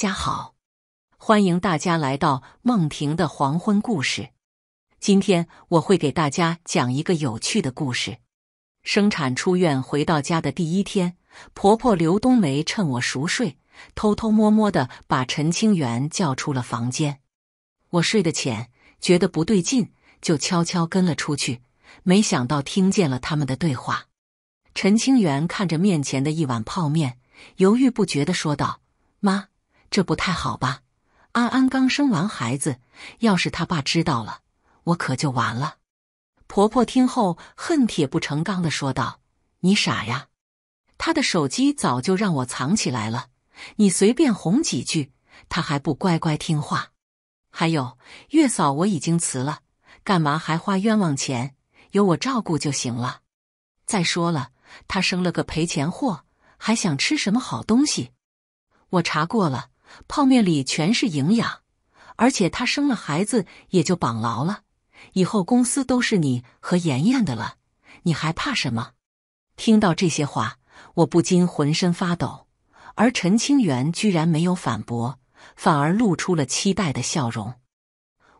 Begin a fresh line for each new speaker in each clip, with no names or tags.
家好，欢迎大家来到梦婷的黄昏故事。今天我会给大家讲一个有趣的故事。生产出院回到家的第一天，婆婆刘冬梅趁我熟睡，偷偷摸摸的把陈清源叫出了房间。我睡得浅，觉得不对劲，就悄悄跟了出去，没想到听见了他们的对话。陈清源看着面前的一碗泡面，犹豫不决的说道：“妈。”这不太好吧？安安刚生完孩子，要是他爸知道了，我可就完了。婆婆听后恨铁不成钢的说道：“你傻呀！他的手机早就让我藏起来了，你随便哄几句，他还不乖乖听话？还有月嫂我已经辞了，干嘛还花冤枉钱？有我照顾就行了。再说了，他生了个赔钱货，还想吃什么好东西？我查过了。”泡面里全是营养，而且他生了孩子也就绑牢了，以后公司都是你和妍妍的了，你还怕什么？听到这些话，我不禁浑身发抖，而陈清源居然没有反驳，反而露出了期待的笑容。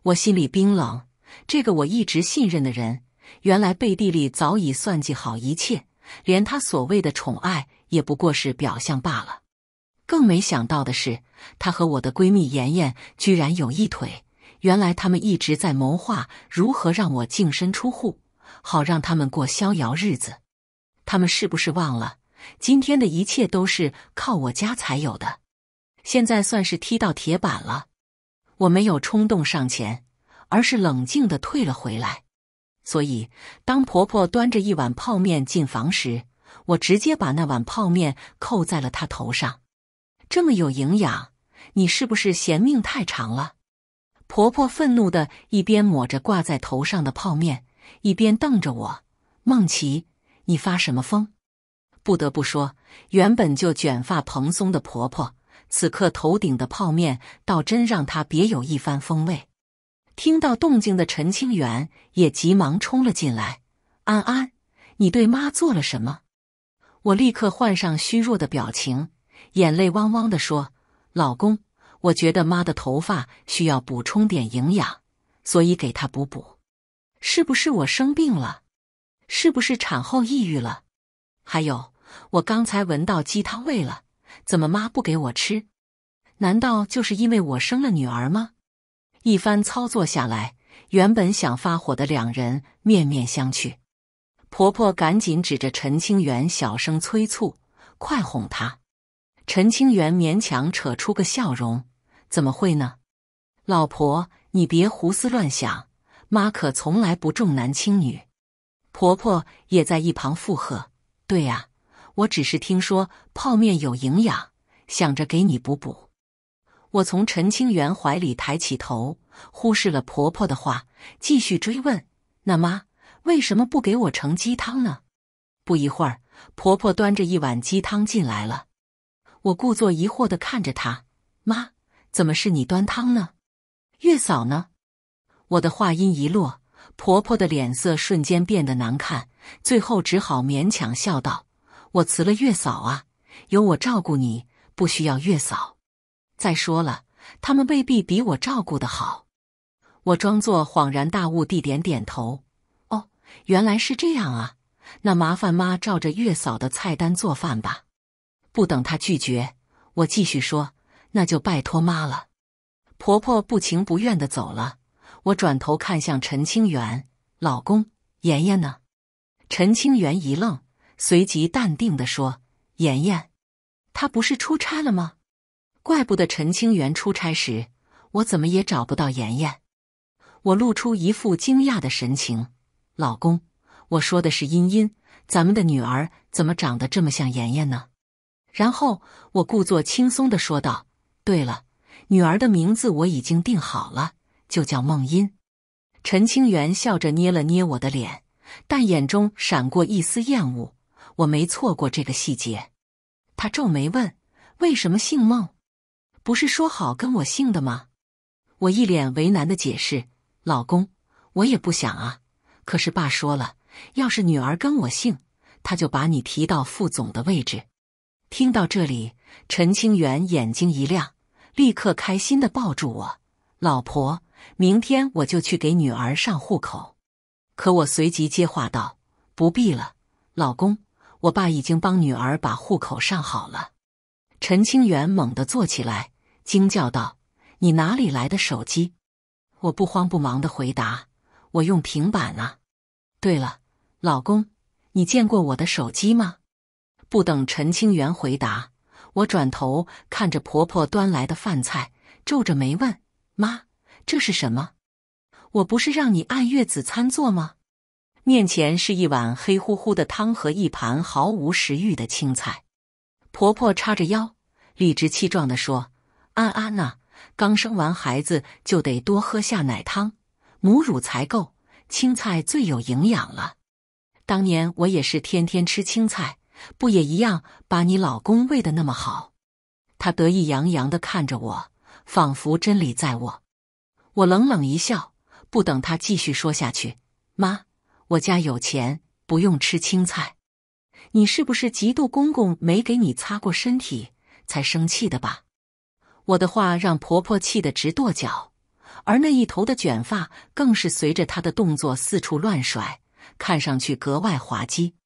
我心里冰冷，这个我一直信任的人，原来背地里早已算计好一切，连他所谓的宠爱也不过是表象罢了。更没想到的是，她和我的闺蜜妍妍居然有一腿。原来他们一直在谋划如何让我净身出户，好让他们过逍遥日子。他们是不是忘了，今天的一切都是靠我家才有的？现在算是踢到铁板了。我没有冲动上前，而是冷静的退了回来。所以，当婆婆端着一碗泡面进房时，我直接把那碗泡面扣在了她头上。这么有营养，你是不是嫌命太长了？婆婆愤怒的一边抹着挂在头上的泡面，一边瞪着我：“梦琪，你发什么疯？”不得不说，原本就卷发蓬松的婆婆，此刻头顶的泡面倒真让她别有一番风味。听到动静的陈清源也急忙冲了进来：“安安，你对妈做了什么？”我立刻换上虚弱的表情。眼泪汪汪的说：“老公，我觉得妈的头发需要补充点营养，所以给她补补。是不是我生病了？是不是产后抑郁了？还有，我刚才闻到鸡汤味了，怎么妈不给我吃？难道就是因为我生了女儿吗？”一番操作下来，原本想发火的两人面面相觑，婆婆赶紧指着陈清源，小声催促：“快哄她。”陈清源勉强扯出个笑容：“怎么会呢？老婆，你别胡思乱想。妈可从来不重男轻女。”婆婆也在一旁附和：“对啊，我只是听说泡面有营养，想着给你补补。”我从陈清源怀里抬起头，忽视了婆婆的话，继续追问：“那妈为什么不给我盛鸡汤呢？”不一会儿，婆婆端着一碗鸡汤进来了。我故作疑惑的看着她，妈，怎么是你端汤呢？月嫂呢？我的话音一落，婆婆的脸色瞬间变得难看，最后只好勉强笑道：“我辞了月嫂啊，有我照顾你，不需要月嫂。再说了，他们未必比我照顾的好。”我装作恍然大悟地点点头：“哦，原来是这样啊，那麻烦妈照着月嫂的菜单做饭吧。”不等她拒绝，我继续说：“那就拜托妈了。”婆婆不情不愿的走了。我转头看向陈清源，老公，妍妍呢？陈清源一愣，随即淡定的说：“妍妍，她不是出差了吗？怪不得陈清源出差时，我怎么也找不到妍妍。”我露出一副惊讶的神情：“老公，我说的是茵茵，咱们的女儿怎么长得这么像妍妍呢？”然后我故作轻松地说道：“对了，女儿的名字我已经定好了，就叫梦音。”陈清源笑着捏了捏我的脸，但眼中闪过一丝厌恶。我没错过这个细节。他皱眉问：“为什么姓孟？不是说好跟我姓的吗？”我一脸为难的解释：“老公，我也不想啊，可是爸说了，要是女儿跟我姓，他就把你提到副总的位置。”听到这里，陈清源眼睛一亮，立刻开心的抱住我：“老婆，明天我就去给女儿上户口。”可我随即接话道：“不必了，老公，我爸已经帮女儿把户口上好了。”陈清源猛地坐起来，惊叫道：“你哪里来的手机？”我不慌不忙的回答：“我用平板啊。”对了，老公，你见过我的手机吗？不等陈清源回答，我转头看着婆婆端来的饭菜，皱着眉问：“妈，这是什么？我不是让你按月子餐做吗？”面前是一碗黑乎乎的汤和一盘毫无食欲的青菜。婆婆叉着腰，理直气壮的说：“安安呐，刚生完孩子就得多喝下奶汤，母乳才够。青菜最有营养了。当年我也是天天吃青菜。”不也一样把你老公喂的那么好？他得意洋洋的看着我，仿佛真理在我。我冷冷一笑，不等他继续说下去。妈，我家有钱，不用吃青菜。你是不是嫉妒公公没给你擦过身体才生气的吧？我的话让婆婆气得直跺脚，而那一头的卷发更是随着她的动作四处乱甩，看上去格外滑稽。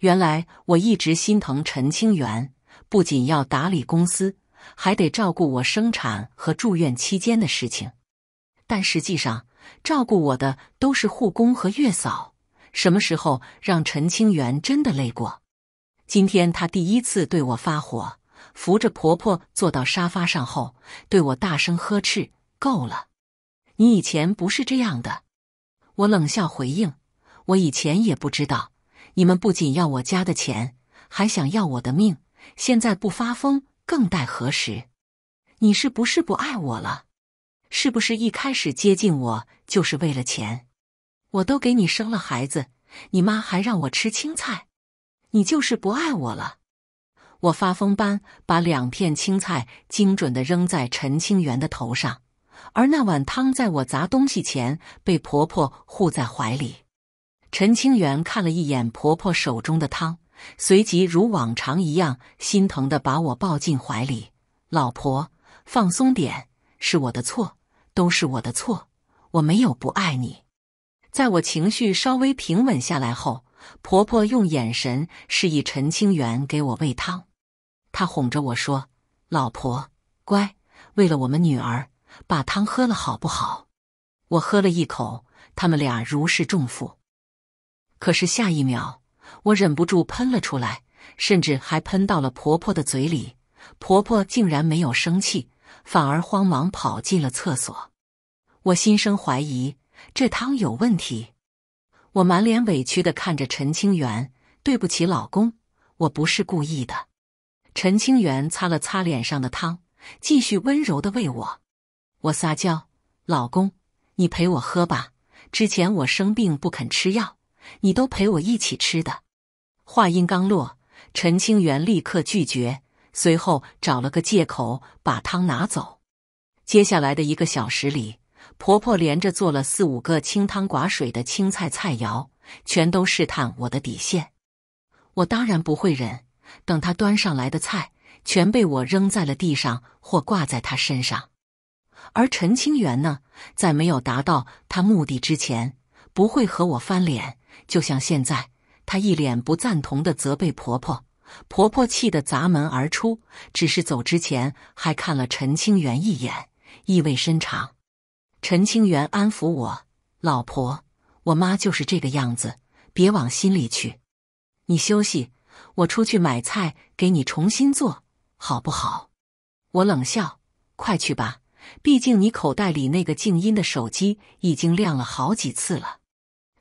原来我一直心疼陈清源，不仅要打理公司，还得照顾我生产和住院期间的事情。但实际上，照顾我的都是护工和月嫂。什么时候让陈清源真的累过？今天他第一次对我发火，扶着婆婆坐到沙发上后，对我大声呵斥：“够了！你以前不是这样的。”我冷笑回应：“我以前也不知道。”你们不仅要我家的钱，还想要我的命。现在不发疯，更待何时？你是不是不爱我了？是不是一开始接近我就是为了钱？我都给你生了孩子，你妈还让我吃青菜，你就是不爱我了！我发疯般把两片青菜精准的扔在陈清源的头上，而那碗汤在我砸东西前被婆婆护在怀里。陈清源看了一眼婆婆手中的汤，随即如往常一样心疼的把我抱进怀里。老婆，放松点，是我的错，都是我的错，我没有不爱你。在我情绪稍微平稳下来后，婆婆用眼神示意陈清源给我喂汤。她哄着我说：“老婆，乖，为了我们女儿，把汤喝了好不好？”我喝了一口，他们俩如释重负。可是下一秒，我忍不住喷了出来，甚至还喷到了婆婆的嘴里。婆婆竟然没有生气，反而慌忙跑进了厕所。我心生怀疑，这汤有问题。我满脸委屈的看着陈清源，对不起，老公，我不是故意的。”陈清源擦了擦脸上的汤，继续温柔的喂我。我撒娇：“老公，你陪我喝吧。之前我生病不肯吃药。”你都陪我一起吃的。话音刚落，陈清源立刻拒绝，随后找了个借口把汤拿走。接下来的一个小时里，婆婆连着做了四五个清汤寡水的青菜菜肴，全都试探我的底线。我当然不会忍，等她端上来的菜，全被我扔在了地上或挂在她身上。而陈清源呢，在没有达到他目的之前，不会和我翻脸。就像现在，她一脸不赞同的责备婆婆，婆婆气得砸门而出。只是走之前，还看了陈清源一眼，意味深长。陈清源安抚我：“老婆，我妈就是这个样子，别往心里去。你休息，我出去买菜，给你重新做好不好？”我冷笑：“快去吧，毕竟你口袋里那个静音的手机已经亮了好几次了。”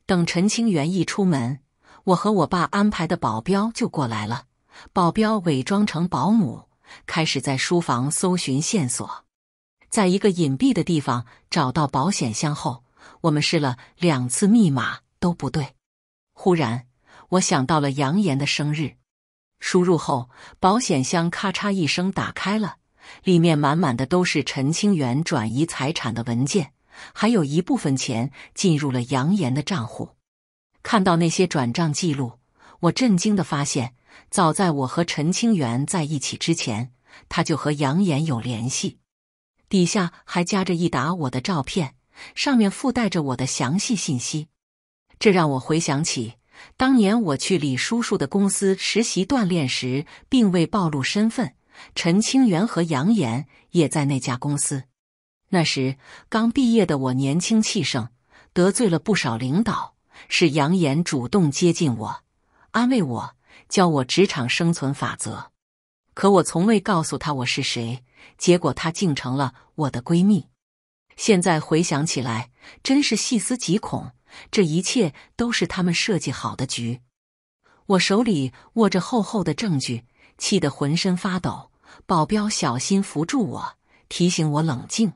等陈清源一出门，我和我爸安排的保镖就过来了。保镖伪装成保姆，开始在书房搜寻线索。在一个隐蔽的地方找到保险箱后，我们试了两次密码都不对。忽然，我想到了杨岩的生日，输入后保险箱咔嚓一声打开了，里面满满的都是陈清源转移财产的文件。还有一部分钱进入了杨岩的账户。看到那些转账记录，我震惊的发现，早在我和陈清源在一起之前，他就和杨岩有联系。底下还夹着一沓我的照片，上面附带着我的详细信息。这让我回想起当年我去李叔叔的公司实习锻炼时，并未暴露身份。陈清源和杨岩也在那家公司。那时刚毕业的我年轻气盛，得罪了不少领导。是杨岩主动接近我，安慰我，教我职场生存法则。可我从未告诉他我是谁，结果他竟成了我的闺蜜。现在回想起来，真是细思极恐。这一切都是他们设计好的局。我手里握着厚厚的证据，气得浑身发抖。保镖小心扶住我，提醒我冷静。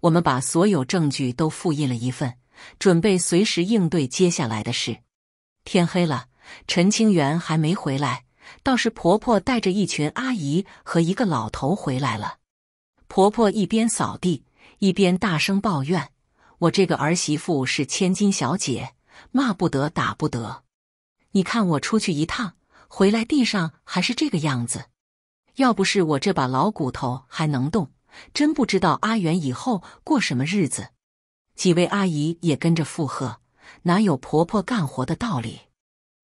我们把所有证据都复印了一份，准备随时应对接下来的事。天黑了，陈清源还没回来，倒是婆婆带着一群阿姨和一个老头回来了。婆婆一边扫地，一边大声抱怨：“我这个儿媳妇是千金小姐，骂不得，打不得。你看我出去一趟，回来地上还是这个样子。要不是我这把老骨头还能动。”真不知道阿元以后过什么日子。几位阿姨也跟着附和：“哪有婆婆干活的道理？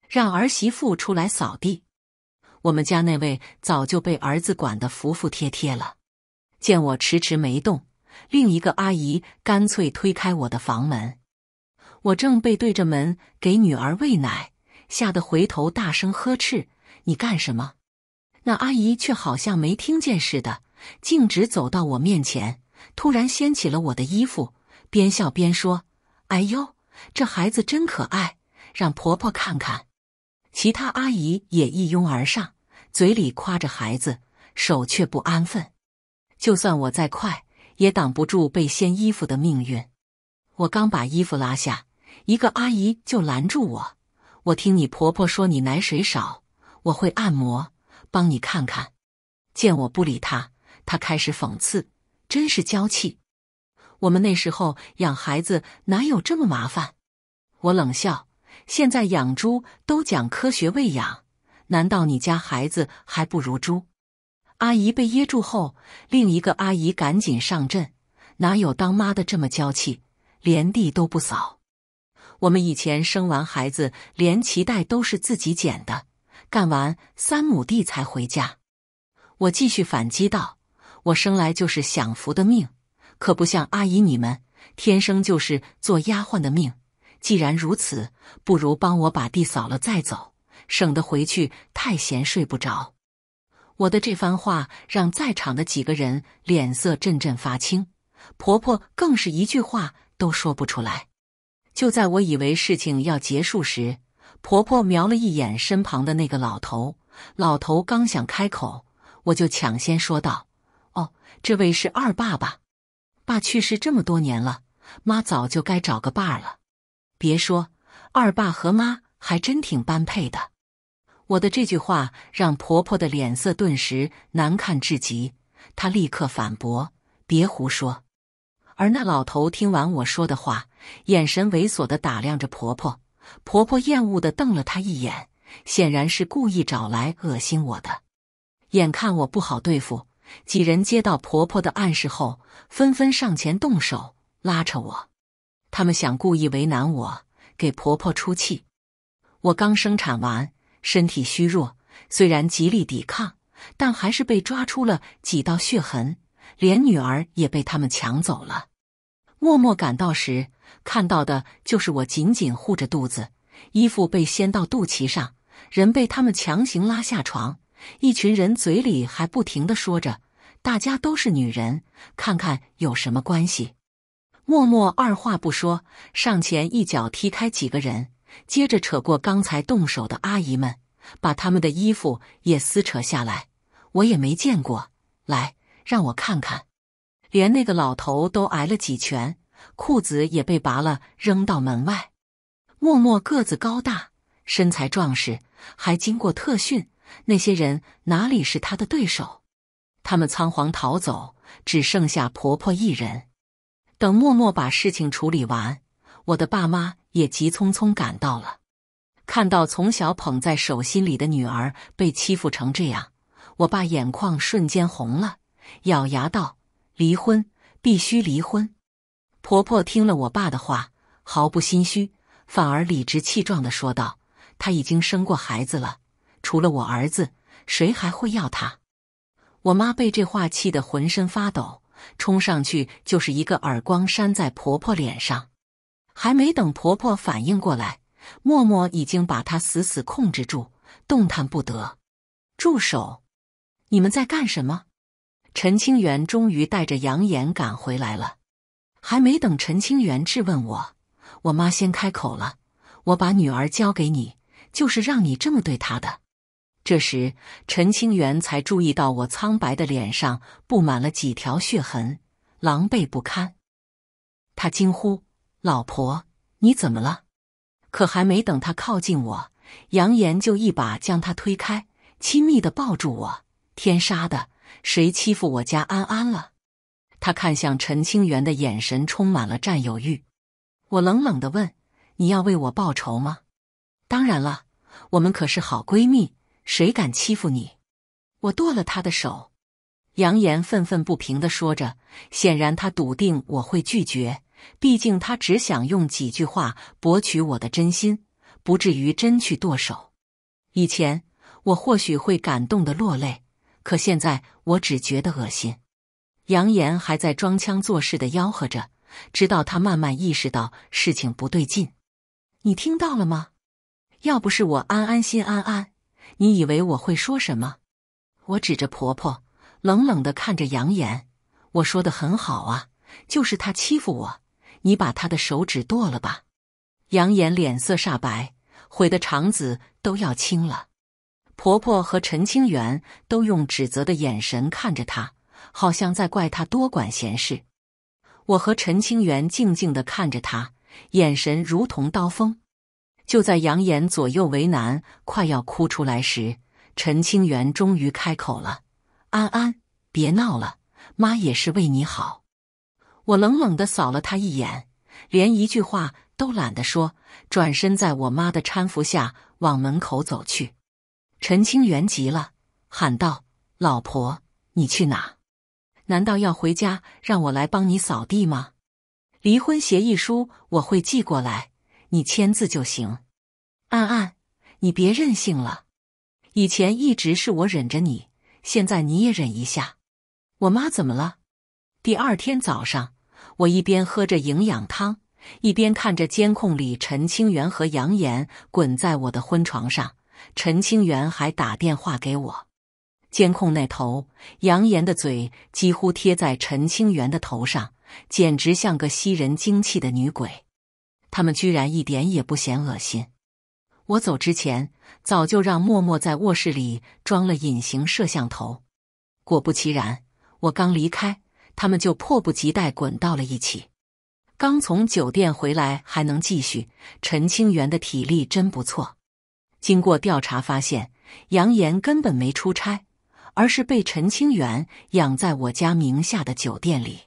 让儿媳妇出来扫地。”我们家那位早就被儿子管得服服帖帖了。见我迟迟没动，另一个阿姨干脆推开我的房门。我正背对着门给女儿喂奶，吓得回头大声呵斥：“你干什么？”那阿姨却好像没听见似的。径直走到我面前，突然掀起了我的衣服，边笑边说：“哎呦，这孩子真可爱，让婆婆看看。”其他阿姨也一拥而上，嘴里夸着孩子，手却不安分。就算我再快，也挡不住被掀衣服的命运。我刚把衣服拉下，一个阿姨就拦住我。我听你婆婆说你奶水少，我会按摩，帮你看看。见我不理她，他开始讽刺：“真是娇气！我们那时候养孩子哪有这么麻烦？”我冷笑：“现在养猪都讲科学喂养，难道你家孩子还不如猪？”阿姨被噎住后，另一个阿姨赶紧上阵：“哪有当妈的这么娇气，连地都不扫？我们以前生完孩子，连脐带都是自己剪的，干完三亩地才回家。”我继续反击道。我生来就是享福的命，可不像阿姨你们，天生就是做丫鬟的命。既然如此，不如帮我把地扫了再走，省得回去太闲睡不着。我的这番话让在场的几个人脸色阵阵发青，婆婆更是一句话都说不出来。就在我以为事情要结束时，婆婆瞄了一眼身旁的那个老头，老头刚想开口，我就抢先说道。哦，这位是二爸爸，爸去世这么多年了，妈早就该找个爸了。别说，二爸和妈还真挺般配的。我的这句话让婆婆的脸色顿时难看至极，她立刻反驳：“别胡说。”而那老头听完我说的话，眼神猥琐的打量着婆婆，婆婆厌恶的瞪了他一眼，显然是故意找来恶心我的。眼看我不好对付。几人接到婆婆的暗示后，纷纷上前动手拉扯我。他们想故意为难我，给婆婆出气。我刚生产完，身体虚弱，虽然极力抵抗，但还是被抓出了几道血痕。连女儿也被他们抢走了。默默赶到时，看到的就是我紧紧护着肚子，衣服被掀到肚脐上，人被他们强行拉下床。一群人嘴里还不停的说着。大家都是女人，看看有什么关系？默默二话不说，上前一脚踢开几个人，接着扯过刚才动手的阿姨们，把他们的衣服也撕扯下来。我也没见过，来让我看看。连那个老头都挨了几拳，裤子也被拔了，扔到门外。默默个子高大，身材壮实，还经过特训，那些人哪里是他的对手？他们仓皇逃走，只剩下婆婆一人。等默默把事情处理完，我的爸妈也急匆匆赶到了。看到从小捧在手心里的女儿被欺负成这样，我爸眼眶瞬间红了，咬牙道：“离婚，必须离婚！”婆婆听了我爸的话，毫不心虚，反而理直气壮地说道：“她已经生过孩子了，除了我儿子，谁还会要她？”我妈被这话气得浑身发抖，冲上去就是一个耳光扇在婆婆脸上。还没等婆婆反应过来，默默已经把她死死控制住，动弹不得。住手！你们在干什么？陈清源终于带着杨岩赶回来了。还没等陈清源质问我，我妈先开口了：“我把女儿交给你，就是让你这么对她的。”这时，陈清源才注意到我苍白的脸上布满了几条血痕，狼狈不堪。他惊呼：“老婆，你怎么了？”可还没等他靠近我，杨言就一把将他推开，亲密的抱住我。天杀的，谁欺负我家安安了？他看向陈清源的眼神充满了占有欲。我冷冷的问：“你要为我报仇吗？”当然了，我们可是好闺蜜。谁敢欺负你？我剁了他的手！扬言愤愤不平的说着，显然他笃定我会拒绝，毕竟他只想用几句话博取我的真心，不至于真去剁手。以前我或许会感动的落泪，可现在我只觉得恶心。扬言还在装腔作势的吆喝着，直到他慢慢意识到事情不对劲。你听到了吗？要不是我安安心安安。你以为我会说什么？我指着婆婆，冷冷的看着杨言。我说的很好啊，就是她欺负我，你把她的手指剁了吧。杨言脸色煞白，悔得肠子都要青了。婆婆和陈清源都用指责的眼神看着他，好像在怪她多管闲事。我和陈清源静静的看着他，眼神如同刀锋。就在杨岩左右为难，快要哭出来时，陈清源终于开口了：“安安，别闹了，妈也是为你好。”我冷冷的扫了他一眼，连一句话都懒得说，转身在我妈的搀扶下往门口走去。陈清源急了，喊道：“老婆，你去哪？难道要回家让我来帮你扫地吗？离婚协议书我会寄过来。”你签字就行，安安，你别任性了。以前一直是我忍着你，现在你也忍一下。我妈怎么了？第二天早上，我一边喝着营养汤，一边看着监控里陈清源和杨岩滚在我的婚床上。陈清源还打电话给我，监控那头，杨岩的嘴几乎贴在陈清源的头上，简直像个吸人精气的女鬼。他们居然一点也不嫌恶心。我走之前早就让默默在卧室里装了隐形摄像头，果不其然，我刚离开，他们就迫不及待滚到了一起。刚从酒店回来还能继续，陈清源的体力真不错。经过调查发现，杨岩根本没出差，而是被陈清源养在我家名下的酒店里。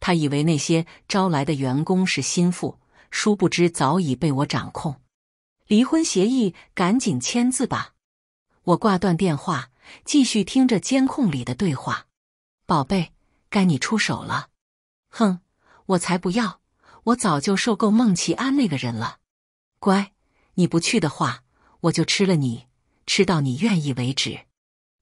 他以为那些招来的员工是心腹。殊不知早已被我掌控，离婚协议，赶紧签字吧！我挂断电话，继续听着监控里的对话。宝贝，该你出手了。哼，我才不要！我早就受够孟奇安那个人了。乖，你不去的话，我就吃了你，吃到你愿意为止。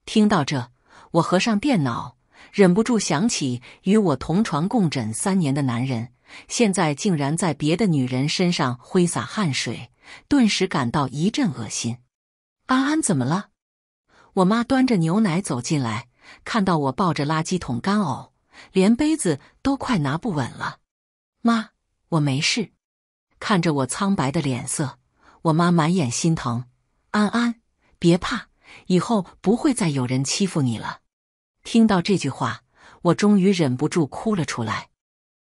听到这，我合上电脑，忍不住想起与我同床共枕三年的男人。现在竟然在别的女人身上挥洒汗水，顿时感到一阵恶心。安安，怎么了？我妈端着牛奶走进来，看到我抱着垃圾桶干呕，连杯子都快拿不稳了。妈，我没事。看着我苍白的脸色，我妈满眼心疼。安安，别怕，以后不会再有人欺负你了。听到这句话，我终于忍不住哭了出来。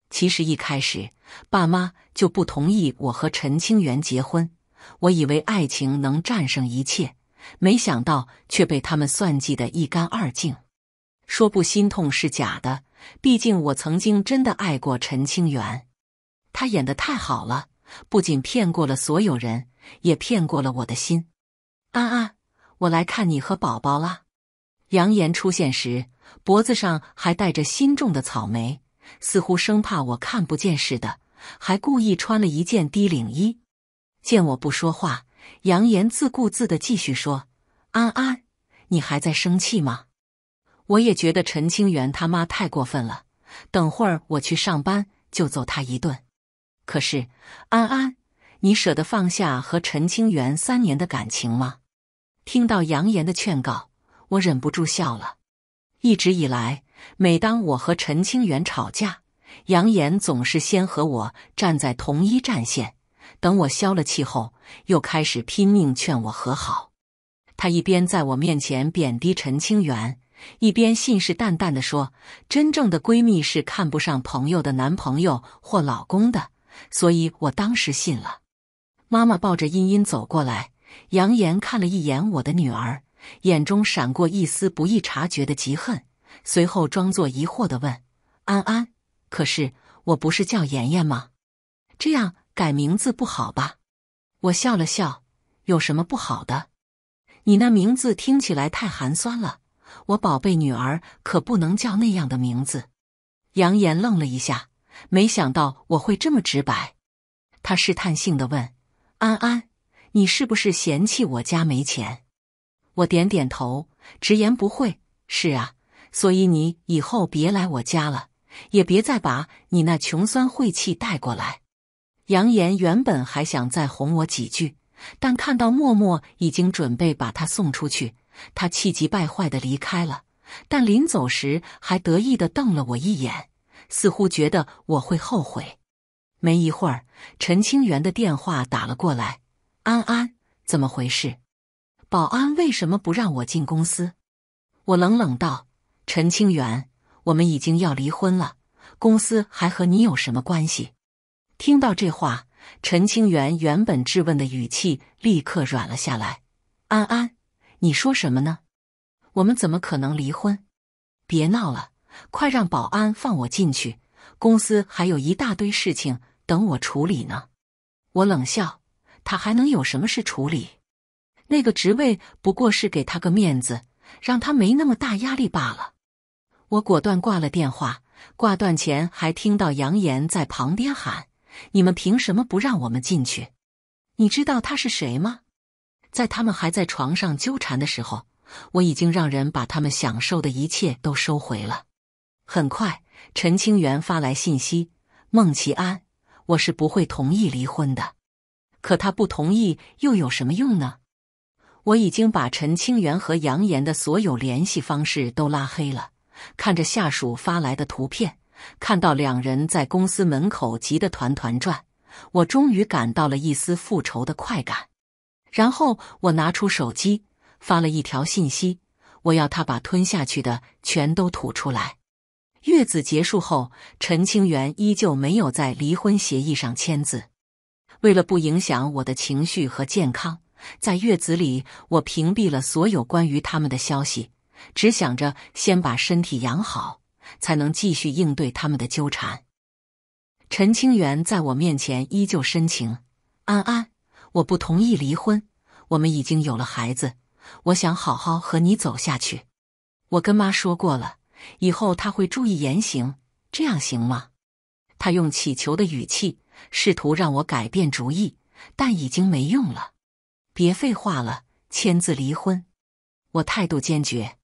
其实一开始，爸妈就不同意我和陈清源结婚。我以为爱情能战胜一切，没想到却被他们算计得一干二净。说不心痛是假的，毕竟我曾经真的爱过陈清源。他演得太好了，不仅骗过了所有人，也骗过了我的心。安安，我来看你和宝宝了。杨岩出现时，脖子上还带着新种的草莓。似乎生怕我看不见似的，还故意穿了一件低领衣。见我不说话，杨岩自顾自的继续说：“安安，你还在生气吗？”我也觉得陈清源他妈太过分了。等会儿我去上班就揍他一顿。可是，安安，你舍得放下和陈清源三年的感情吗？听到杨岩的劝告，我忍不住笑了。一直以来。每当我和陈清源吵架，杨言总是先和我站在同一战线，等我消了气后，又开始拼命劝我和好。他一边在我面前贬低陈清源，一边信誓旦旦的说：“真正的闺蜜是看不上朋友的男朋友或老公的。”所以，我当时信了。妈妈抱着茵茵走过来，扬言看了一眼我的女儿，眼中闪过一丝不易察觉的嫉恨。随后装作疑惑的问：“安安，可是我不是叫妍妍吗？这样改名字不好吧？”我笑了笑：“有什么不好的？你那名字听起来太寒酸了，我宝贝女儿可不能叫那样的名字。”杨妍愣了一下，没想到我会这么直白。他试探性的问：“安安，你是不是嫌弃我家没钱？”我点点头，直言不讳：“是啊。”所以你以后别来我家了，也别再把你那穷酸晦气带过来。杨岩原本还想再哄我几句，但看到默默已经准备把他送出去，他气急败坏的离开了。但临走时，还得意的瞪了我一眼，似乎觉得我会后悔。没一会儿，陈清源的电话打了过来：“安安，怎么回事？保安为什么不让我进公司？”我冷冷道。陈清源，我们已经要离婚了，公司还和你有什么关系？听到这话，陈清源原本质问的语气立刻软了下来。安安，你说什么呢？我们怎么可能离婚？别闹了，快让保安放我进去，公司还有一大堆事情等我处理呢。我冷笑，他还能有什么事处理？那个职位不过是给他个面子，让他没那么大压力罢了。我果断挂了电话，挂断前还听到杨岩在旁边喊：“你们凭什么不让我们进去？你知道他是谁吗？”在他们还在床上纠缠的时候，我已经让人把他们享受的一切都收回了。很快，陈清源发来信息：“孟奇安，我是不会同意离婚的。”可他不同意又有什么用呢？我已经把陈清源和杨岩的所有联系方式都拉黑了。看着下属发来的图片，看到两人在公司门口急得团团转，我终于感到了一丝复仇的快感。然后我拿出手机发了一条信息：“我要他把吞下去的全都吐出来。”月子结束后，陈清源依旧没有在离婚协议上签字。为了不影响我的情绪和健康，在月子里我屏蔽了所有关于他们的消息。只想着先把身体养好，才能继续应对他们的纠缠。陈清源在我面前依旧深情：“安安，我不同意离婚，我们已经有了孩子，我想好好和你走下去。我跟妈说过了，以后她会注意言行，这样行吗？”他用乞求的语气试图让我改变主意，但已经没用了。别废话了，签字离婚！我态度坚决。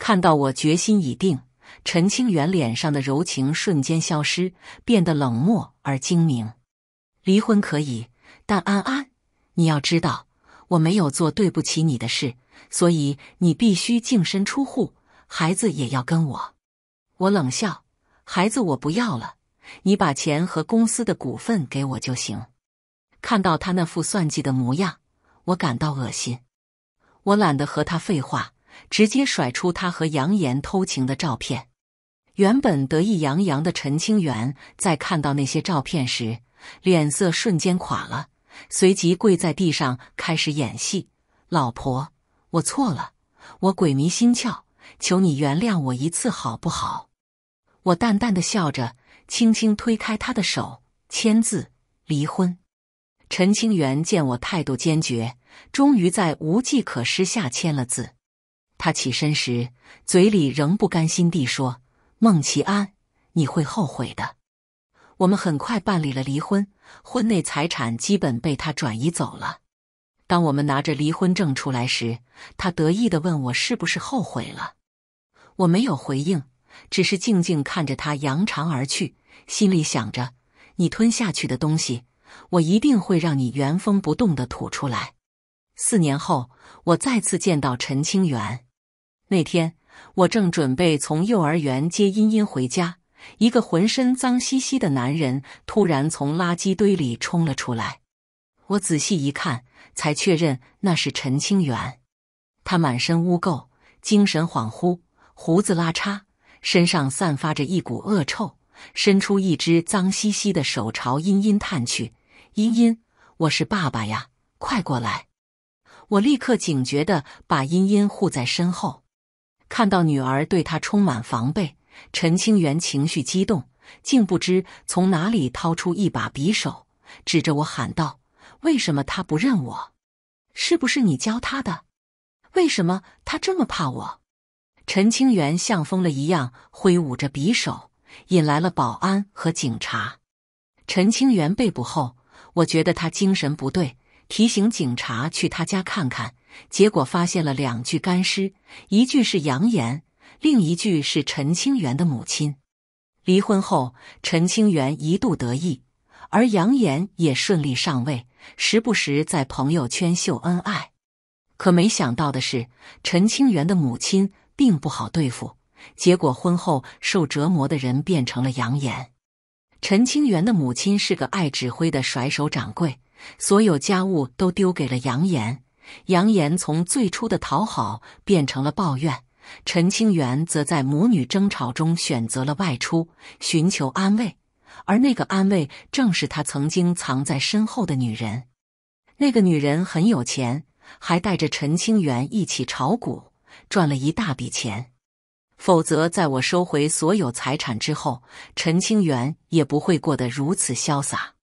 看到我决心已定，陈清源脸上的柔情瞬间消失，变得冷漠而精明。离婚可以，但安安，你要知道，我没有做对不起你的事，所以你必须净身出户，孩子也要跟我。我冷笑：“孩子我不要了，你把钱和公司的股份给我就行。”看到他那副算计的模样，我感到恶心。我懒得和他废话。直接甩出他和杨岩偷情的照片。原本得意洋洋的陈清源，在看到那些照片时，脸色瞬间垮了，随即跪在地上开始演戏：“老婆，我错了，我鬼迷心窍，求你原谅我一次好不好？”我淡淡的笑着，轻轻推开他的手，签字离婚。陈清源见我态度坚决，终于在无计可施下签了字。他起身时，嘴里仍不甘心地说：“孟奇安，你会后悔的。”我们很快办理了离婚，婚内财产基本被他转移走了。当我们拿着离婚证出来时，他得意地问我是不是后悔了。我没有回应，只是静静看着他扬长而去，心里想着：“你吞下去的东西，我一定会让你原封不动地吐出来。”四年后，我再次见到陈清源。那天我正准备从幼儿园接茵茵回家，一个浑身脏兮兮的男人突然从垃圾堆里冲了出来。我仔细一看，才确认那是陈清源。他满身污垢，精神恍惚，胡子拉碴，身上散发着一股恶臭，伸出一只脏兮兮的手朝茵茵探去：“茵茵，我是爸爸呀，快过来！”我立刻警觉地把茵茵护在身后。看到女儿对他充满防备，陈清源情绪激动，竟不知从哪里掏出一把匕首，指着我喊道：“为什么他不认我？是不是你教他的？为什么他这么怕我？”陈清源像疯了一样挥舞着匕首，引来了保安和警察。陈清源被捕后，我觉得他精神不对，提醒警察去他家看看。结果发现了两具干尸，一具是杨岩，另一具是陈清源的母亲。离婚后，陈清源一度得意，而杨岩也顺利上位，时不时在朋友圈秀恩爱。可没想到的是，陈清源的母亲并不好对付。结果，婚后受折磨的人变成了杨岩。陈清源的母亲是个爱指挥的甩手掌柜，所有家务都丢给了杨岩。扬言从最初的讨好变成了抱怨。陈清源则在母女争吵中选择了外出寻求安慰，而那个安慰正是他曾经藏在身后的女人。那个女人很有钱，还带着陈清源一起炒股，赚了一大笔钱。否则，在我收回所有财产之后，陈清源也不会过得如此潇洒。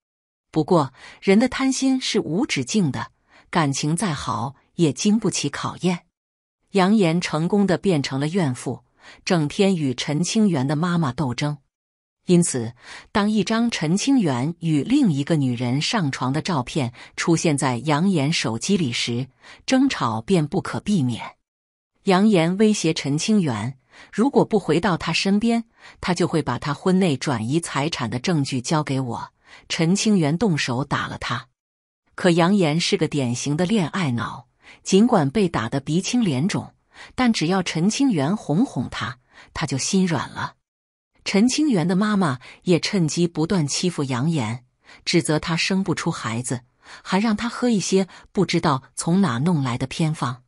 不过，人的贪心是无止境的。感情再好也经不起考验，杨言成功的变成了怨妇，整天与陈清源的妈妈斗争。因此，当一张陈清源与另一个女人上床的照片出现在杨言手机里时，争吵便不可避免。扬言威胁陈清源。如果不回到他身边，他就会把他婚内转移财产的证据交给我。陈清源动手打了他。可杨岩是个典型的恋爱脑，尽管被打得鼻青脸肿，但只要陈清源哄哄他，他就心软了。陈清源的妈妈也趁机不断欺负杨岩，指责他生不出孩子，还让他喝一些不知道从哪弄来的偏方。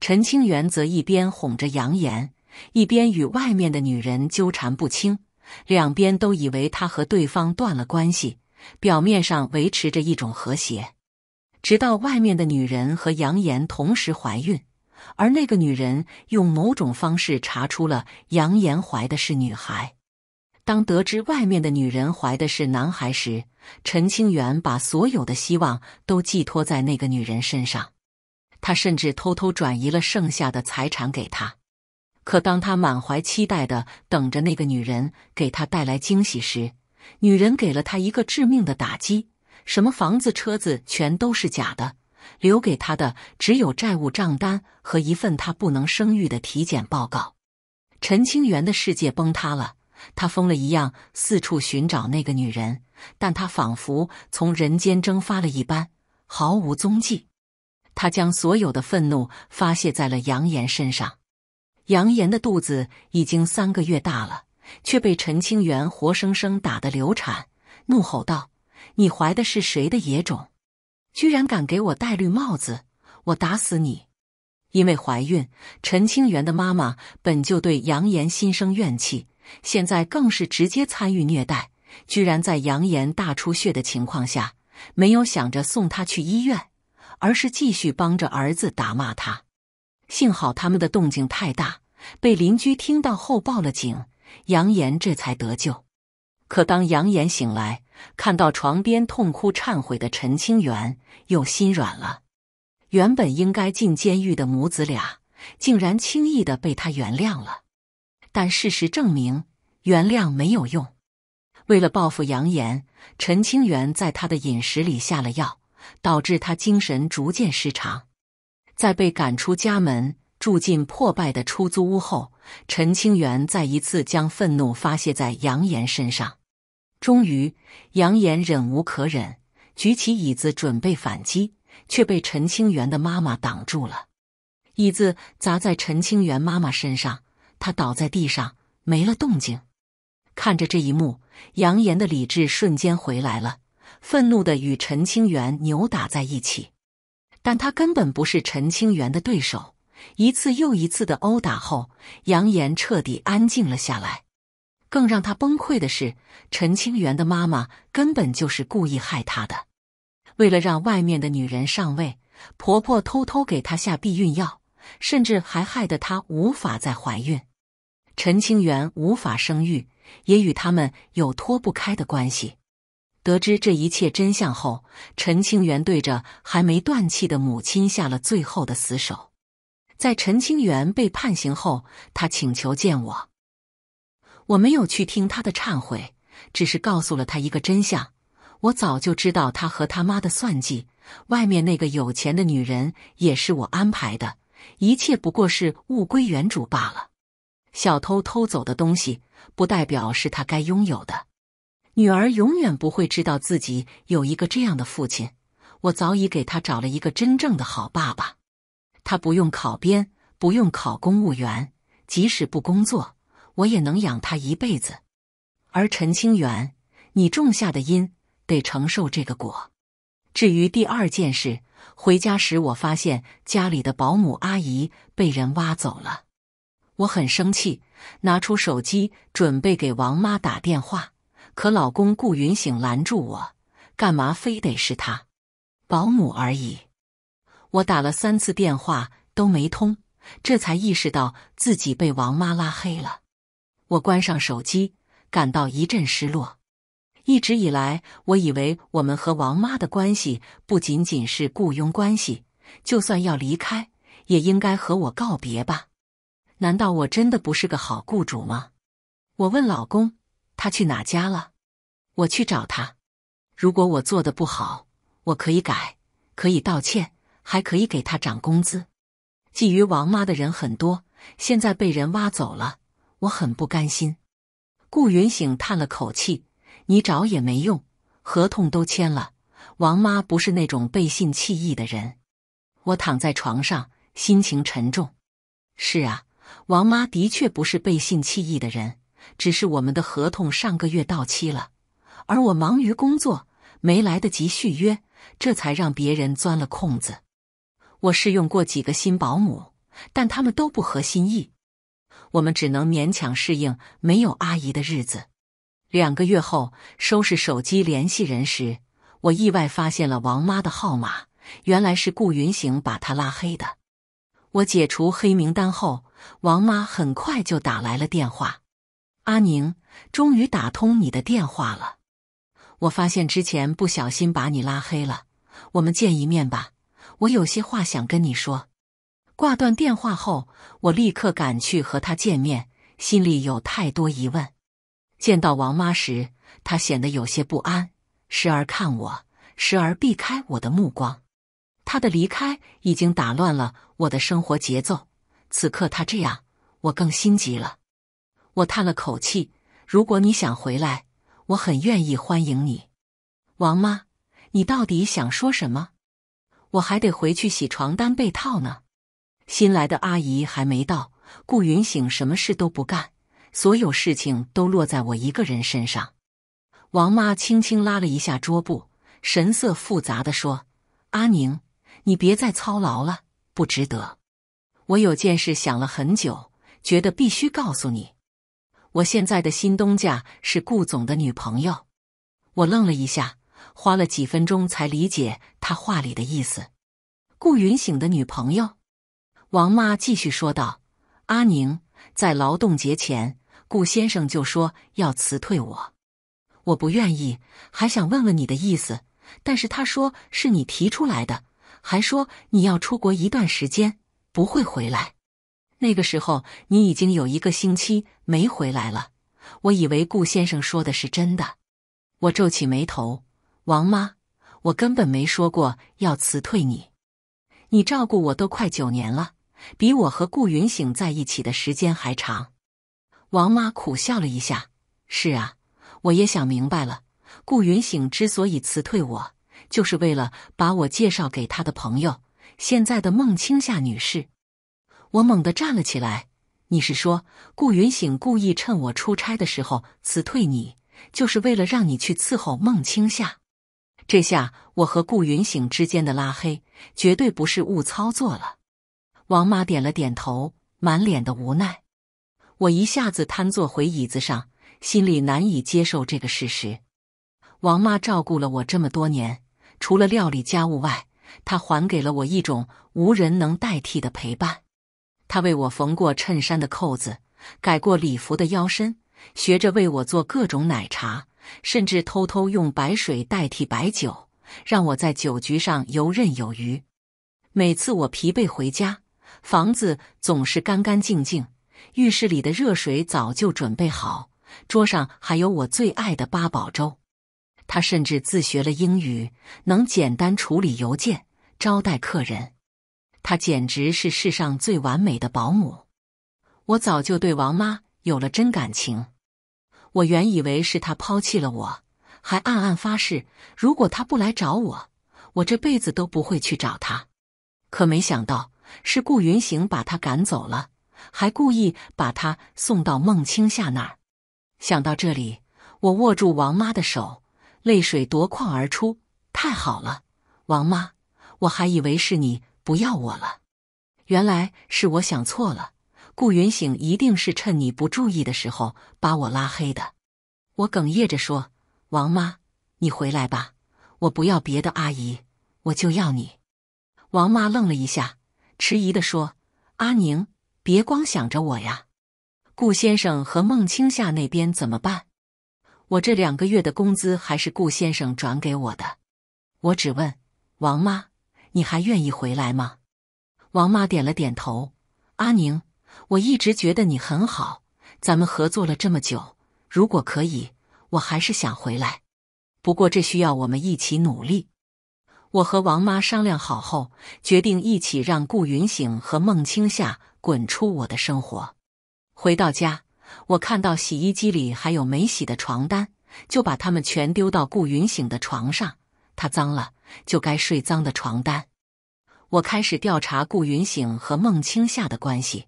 陈清源则一边哄着杨岩，一边与外面的女人纠缠不清，两边都以为他和对方断了关系，表面上维持着一种和谐。直到外面的女人和杨岩同时怀孕，而那个女人用某种方式查出了杨岩怀的是女孩。当得知外面的女人怀的是男孩时，陈清源把所有的希望都寄托在那个女人身上，他甚至偷偷转移了剩下的财产给她。可当他满怀期待的等着那个女人给他带来惊喜时，女人给了他一个致命的打击。什么房子、车子全都是假的，留给他的只有债务账单和一份他不能生育的体检报告。陈清源的世界崩塌了，他疯了一样四处寻找那个女人，但他仿佛从人间蒸发了一般，毫无踪迹。他将所有的愤怒发泄在了杨岩身上。杨岩的肚子已经三个月大了，却被陈清源活生生打得流产，怒吼道。你怀的是谁的野种？居然敢给我戴绿帽子！我打死你！因为怀孕，陈清源的妈妈本就对杨岩心生怨气，现在更是直接参与虐待，居然在杨岩大出血的情况下，没有想着送他去医院，而是继续帮着儿子打骂他。幸好他们的动静太大，被邻居听到后报了警，杨岩这才得救。可当杨岩醒来，看到床边痛哭忏悔的陈清源，又心软了。原本应该进监狱的母子俩，竟然轻易的被他原谅了。但事实证明，原谅没有用。为了报复杨岩，陈清源在他的饮食里下了药，导致他精神逐渐失常。在被赶出家门，住进破败的出租屋后，陈清源再一次将愤怒发泄在杨岩身上。终于，杨岩忍无可忍，举起椅子准备反击，却被陈清源的妈妈挡住了。椅子砸在陈清源妈妈身上，他倒在地上没了动静。看着这一幕，杨岩的理智瞬间回来了，愤怒的与陈清源扭打在一起。但他根本不是陈清源的对手，一次又一次的殴打后，杨岩彻底安静了下来。更让他崩溃的是，陈清源的妈妈根本就是故意害他的。为了让外面的女人上位，婆婆偷偷给他下避孕药，甚至还害得他无法再怀孕。陈清源无法生育，也与他们有脱不开的关系。得知这一切真相后，陈清源对着还没断气的母亲下了最后的死手。在陈清源被判刑后，他请求见我。我没有去听他的忏悔，只是告诉了他一个真相：我早就知道他和他妈的算计，外面那个有钱的女人也是我安排的，一切不过是物归原主罢了。小偷偷走的东西，不代表是他该拥有的。女儿永远不会知道自己有一个这样的父亲。我早已给他找了一个真正的好爸爸，他不用考编，不用考公务员，即使不工作。我也能养他一辈子，而陈清源，你种下的因得承受这个果。至于第二件事，回家时我发现家里的保姆阿姨被人挖走了，我很生气，拿出手机准备给王妈打电话，可老公顾云醒拦住我，干嘛非得是他？保姆而已。我打了三次电话都没通，这才意识到自己被王妈拉黑了。我关上手机，感到一阵失落。一直以来，我以为我们和王妈的关系不仅仅是雇佣关系，就算要离开，也应该和我告别吧？难道我真的不是个好雇主吗？我问老公，他去哪家了？我去找他。如果我做的不好，我可以改，可以道歉，还可以给他涨工资。觊觎王妈的人很多，现在被人挖走了。我很不甘心，顾云醒叹了口气：“你找也没用，合同都签了。王妈不是那种背信弃义的人。”我躺在床上，心情沉重。是啊，王妈的确不是背信弃义的人，只是我们的合同上个月到期了，而我忙于工作，没来得及续约，这才让别人钻了空子。我试用过几个新保姆，但他们都不合心意。我们只能勉强适应没有阿姨的日子。两个月后，收拾手机联系人时，我意外发现了王妈的号码。原来是顾云行把她拉黑的。我解除黑名单后，王妈很快就打来了电话。阿宁，终于打通你的电话了。我发现之前不小心把你拉黑了。我们见一面吧，我有些话想跟你说。挂断电话后，我立刻赶去和他见面，心里有太多疑问。见到王妈时，她显得有些不安，时而看我，时而避开我的目光。她的离开已经打乱了我的生活节奏，此刻她这样，我更心急了。我叹了口气：“如果你想回来，我很愿意欢迎你。”王妈，你到底想说什么？我还得回去洗床单被套呢。新来的阿姨还没到，顾云醒什么事都不干，所有事情都落在我一个人身上。王妈轻轻拉了一下桌布，神色复杂的说：“阿宁，你别再操劳了，不值得。我有件事想了很久，觉得必须告诉你。我现在的新东家是顾总的女朋友。”我愣了一下，花了几分钟才理解他话里的意思。顾云醒的女朋友。王妈继续说道：“阿宁，在劳动节前，顾先生就说要辞退我，我不愿意，还想问问你的意思。但是他说是你提出来的，还说你要出国一段时间，不会回来。那个时候你已经有一个星期没回来了，我以为顾先生说的是真的。”我皱起眉头：“王妈，我根本没说过要辞退你，你照顾我都快九年了。”比我和顾云醒在一起的时间还长，王妈苦笑了一下。是啊，我也想明白了。顾云醒之所以辞退我，就是为了把我介绍给他的朋友，现在的孟青夏女士。我猛地站了起来。你是说，顾云醒故意趁我出差的时候辞退你，就是为了让你去伺候孟青夏？这下我和顾云醒之间的拉黑，绝对不是误操作了。王妈点了点头，满脸的无奈。我一下子瘫坐回椅子上，心里难以接受这个事实。王妈照顾了我这么多年，除了料理家务外，她还给了我一种无人能代替的陪伴。她为我缝过衬衫的扣子，改过礼服的腰身，学着为我做各种奶茶，甚至偷偷用白水代替白酒，让我在酒局上游刃有余。每次我疲惫回家。房子总是干干净净，浴室里的热水早就准备好，桌上还有我最爱的八宝粥。他甚至自学了英语，能简单处理邮件，招待客人。他简直是世上最完美的保姆。我早就对王妈有了真感情。我原以为是他抛弃了我，还暗暗发誓，如果他不来找我，我这辈子都不会去找他。可没想到。是顾云醒把他赶走了，还故意把他送到孟青夏那儿。想到这里，我握住王妈的手，泪水夺眶而出。太好了，王妈，我还以为是你不要我了，原来是我想错了。顾云醒一定是趁你不注意的时候把我拉黑的。我哽咽着说：“王妈，你回来吧，我不要别的阿姨，我就要你。”王妈愣了一下。迟疑的说：“阿宁，别光想着我呀。顾先生和孟青夏那边怎么办？我这两个月的工资还是顾先生转给我的。我只问王妈，你还愿意回来吗？”王妈点了点头。阿宁，我一直觉得你很好，咱们合作了这么久，如果可以，我还是想回来。不过这需要我们一起努力。我和王妈商量好后，决定一起让顾云醒和孟清夏滚出我的生活。回到家，我看到洗衣机里还有没洗的床单，就把它们全丢到顾云醒的床上。他脏了，就该睡脏的床单。我开始调查顾云醒和孟清夏的关系。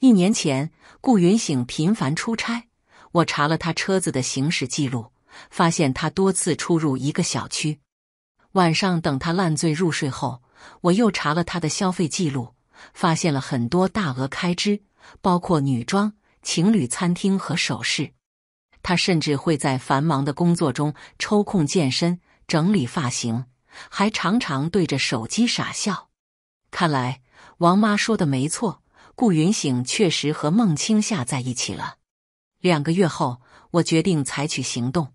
一年前，顾云醒频繁出差，我查了他车子的行驶记录，发现他多次出入一个小区。晚上等他烂醉入睡后，我又查了他的消费记录，发现了很多大额开支，包括女装、情侣餐厅和首饰。他甚至会在繁忙的工作中抽空健身、整理发型，还常常对着手机傻笑。看来王妈说的没错，顾云醒确实和孟青夏在一起了。两个月后，我决定采取行动，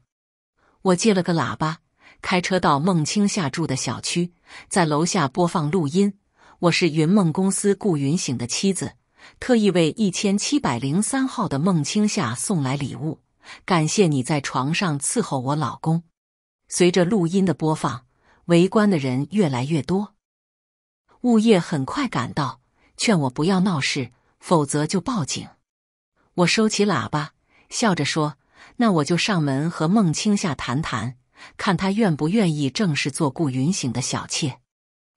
我借了个喇叭。开车到孟青夏住的小区，在楼下播放录音。我是云梦公司顾云醒的妻子，特意为一千七百零三号的孟青夏送来礼物，感谢你在床上伺候我老公。随着录音的播放，围观的人越来越多，物业很快赶到，劝我不要闹事，否则就报警。我收起喇叭，笑着说：“那我就上门和孟青夏谈谈。”看他愿不愿意正式做顾云醒的小妾，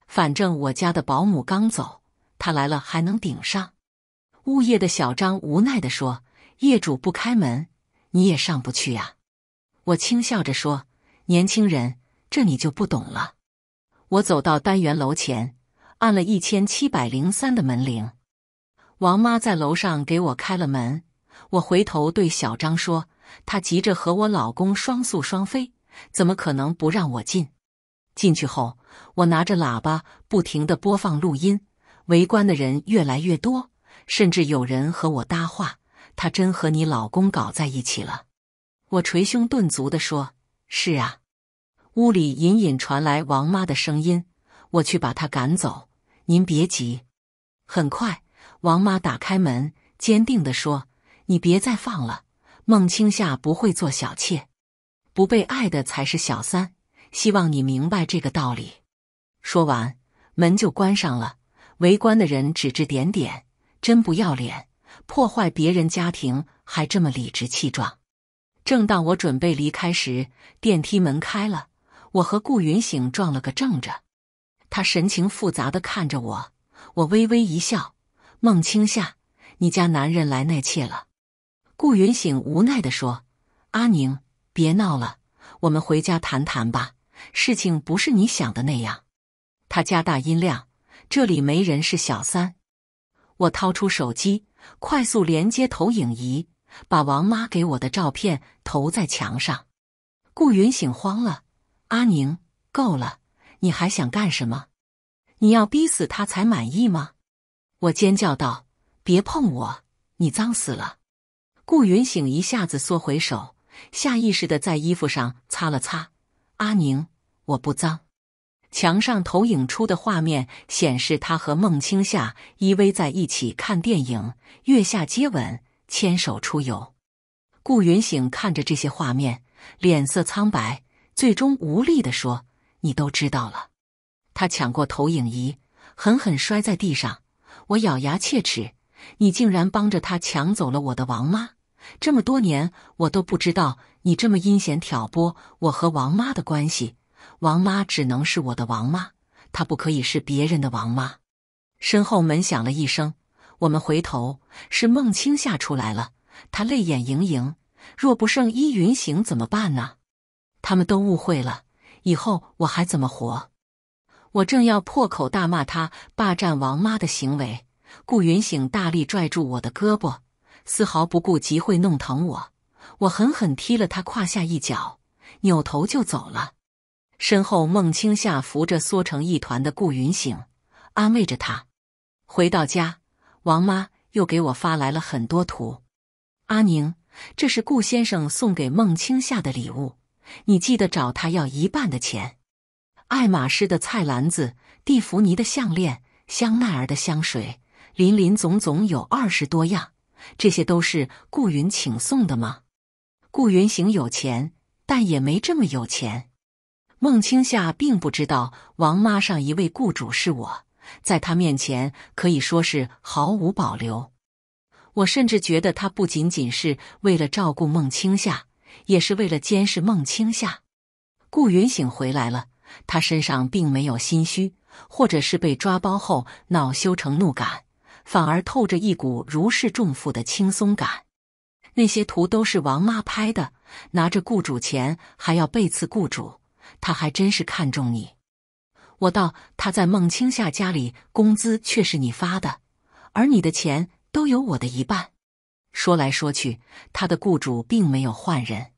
反正我家的保姆刚走，他来了还能顶上。物业的小张无奈地说：“业主不开门，你也上不去呀。”我轻笑着说：“年轻人，这你就不懂了。”我走到单元楼前，按了一千七百零三的门铃。王妈在楼上给我开了门。我回头对小张说：“她急着和我老公双宿双飞。”怎么可能不让我进？进去后，我拿着喇叭不停地播放录音，围观的人越来越多，甚至有人和我搭话。他真和你老公搞在一起了？我捶胸顿足地说：“是啊。”屋里隐隐传来王妈的声音：“我去把她赶走。”您别急。很快，王妈打开门，坚定地说：“你别再放了，孟青夏不会做小妾。”不被爱的才是小三，希望你明白这个道理。说完，门就关上了。围观的人指指点点，真不要脸，破坏别人家庭还这么理直气壮。正当我准备离开时，电梯门开了，我和顾云醒撞了个正着。他神情复杂的看着我，我微微一笑：“孟青夏，你家男人来纳妾了。”顾云醒无奈的说：“阿宁。”别闹了，我们回家谈谈吧。事情不是你想的那样。他加大音量：“这里没人是小三。”我掏出手机，快速连接投影仪，把王妈给我的照片投在墙上。顾云醒慌了：“阿宁，够了！你还想干什么？你要逼死他才满意吗？”我尖叫道：“别碰我！你脏死了！”顾云醒一下子缩回手。下意识的在衣服上擦了擦，阿宁，我不脏。墙上投影出的画面显示他和孟清夏依偎在一起看电影，月下接吻，牵手出游。顾云醒看着这些画面，脸色苍白，最终无力的说：“你都知道了。”他抢过投影仪，狠狠摔在地上。我咬牙切齿：“你竟然帮着他抢走了我的王妈！”这么多年，我都不知道你这么阴险挑拨我和王妈的关系。王妈只能是我的王妈，她不可以是别人的王妈。身后门响了一声，我们回头，是孟青夏出来了，她泪眼盈盈。若不胜依云醒怎么办呢？他们都误会了，以后我还怎么活？我正要破口大骂他霸占王妈的行为，顾云醒大力拽住我的胳膊。丝毫不顾及会弄疼我，我狠狠踢了他胯下一脚，扭头就走了。身后，孟青夏扶着缩成一团的顾云醒，安慰着他。回到家，王妈又给我发来了很多图。阿宁，这是顾先生送给孟青夏的礼物，你记得找他要一半的钱。爱马仕的菜篮子，蒂芙尼的项链，香奈儿的香水，林林总总有二十多样。这些都是顾云请送的吗？顾云醒有钱，但也没这么有钱。孟青夏并不知道王妈上一位雇主是我，在她面前可以说是毫无保留。我甚至觉得他不仅仅是为了照顾孟青夏，也是为了监视孟青夏。顾云醒回来了，他身上并没有心虚，或者是被抓包后恼羞成怒感。反而透着一股如释重负的轻松感。那些图都是王妈拍的，拿着雇主钱还要背刺雇主，他还真是看中你。我道他在孟青夏家里，工资却是你发的，而你的钱都有我的一半。说来说去，他的雇主并没有换人。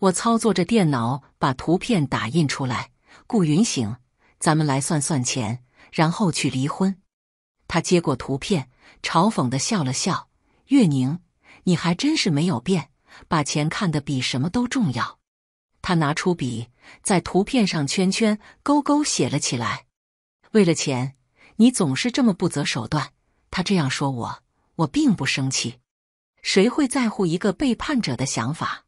我操作着电脑，把图片打印出来。顾云醒，咱们来算算钱，然后去离婚。他接过图片，嘲讽的笑了笑：“月宁，你还真是没有变，把钱看得比什么都重要。”他拿出笔，在图片上圈圈勾勾写了起来。为了钱，你总是这么不择手段。他这样说我，我并不生气。谁会在乎一个背叛者的想法？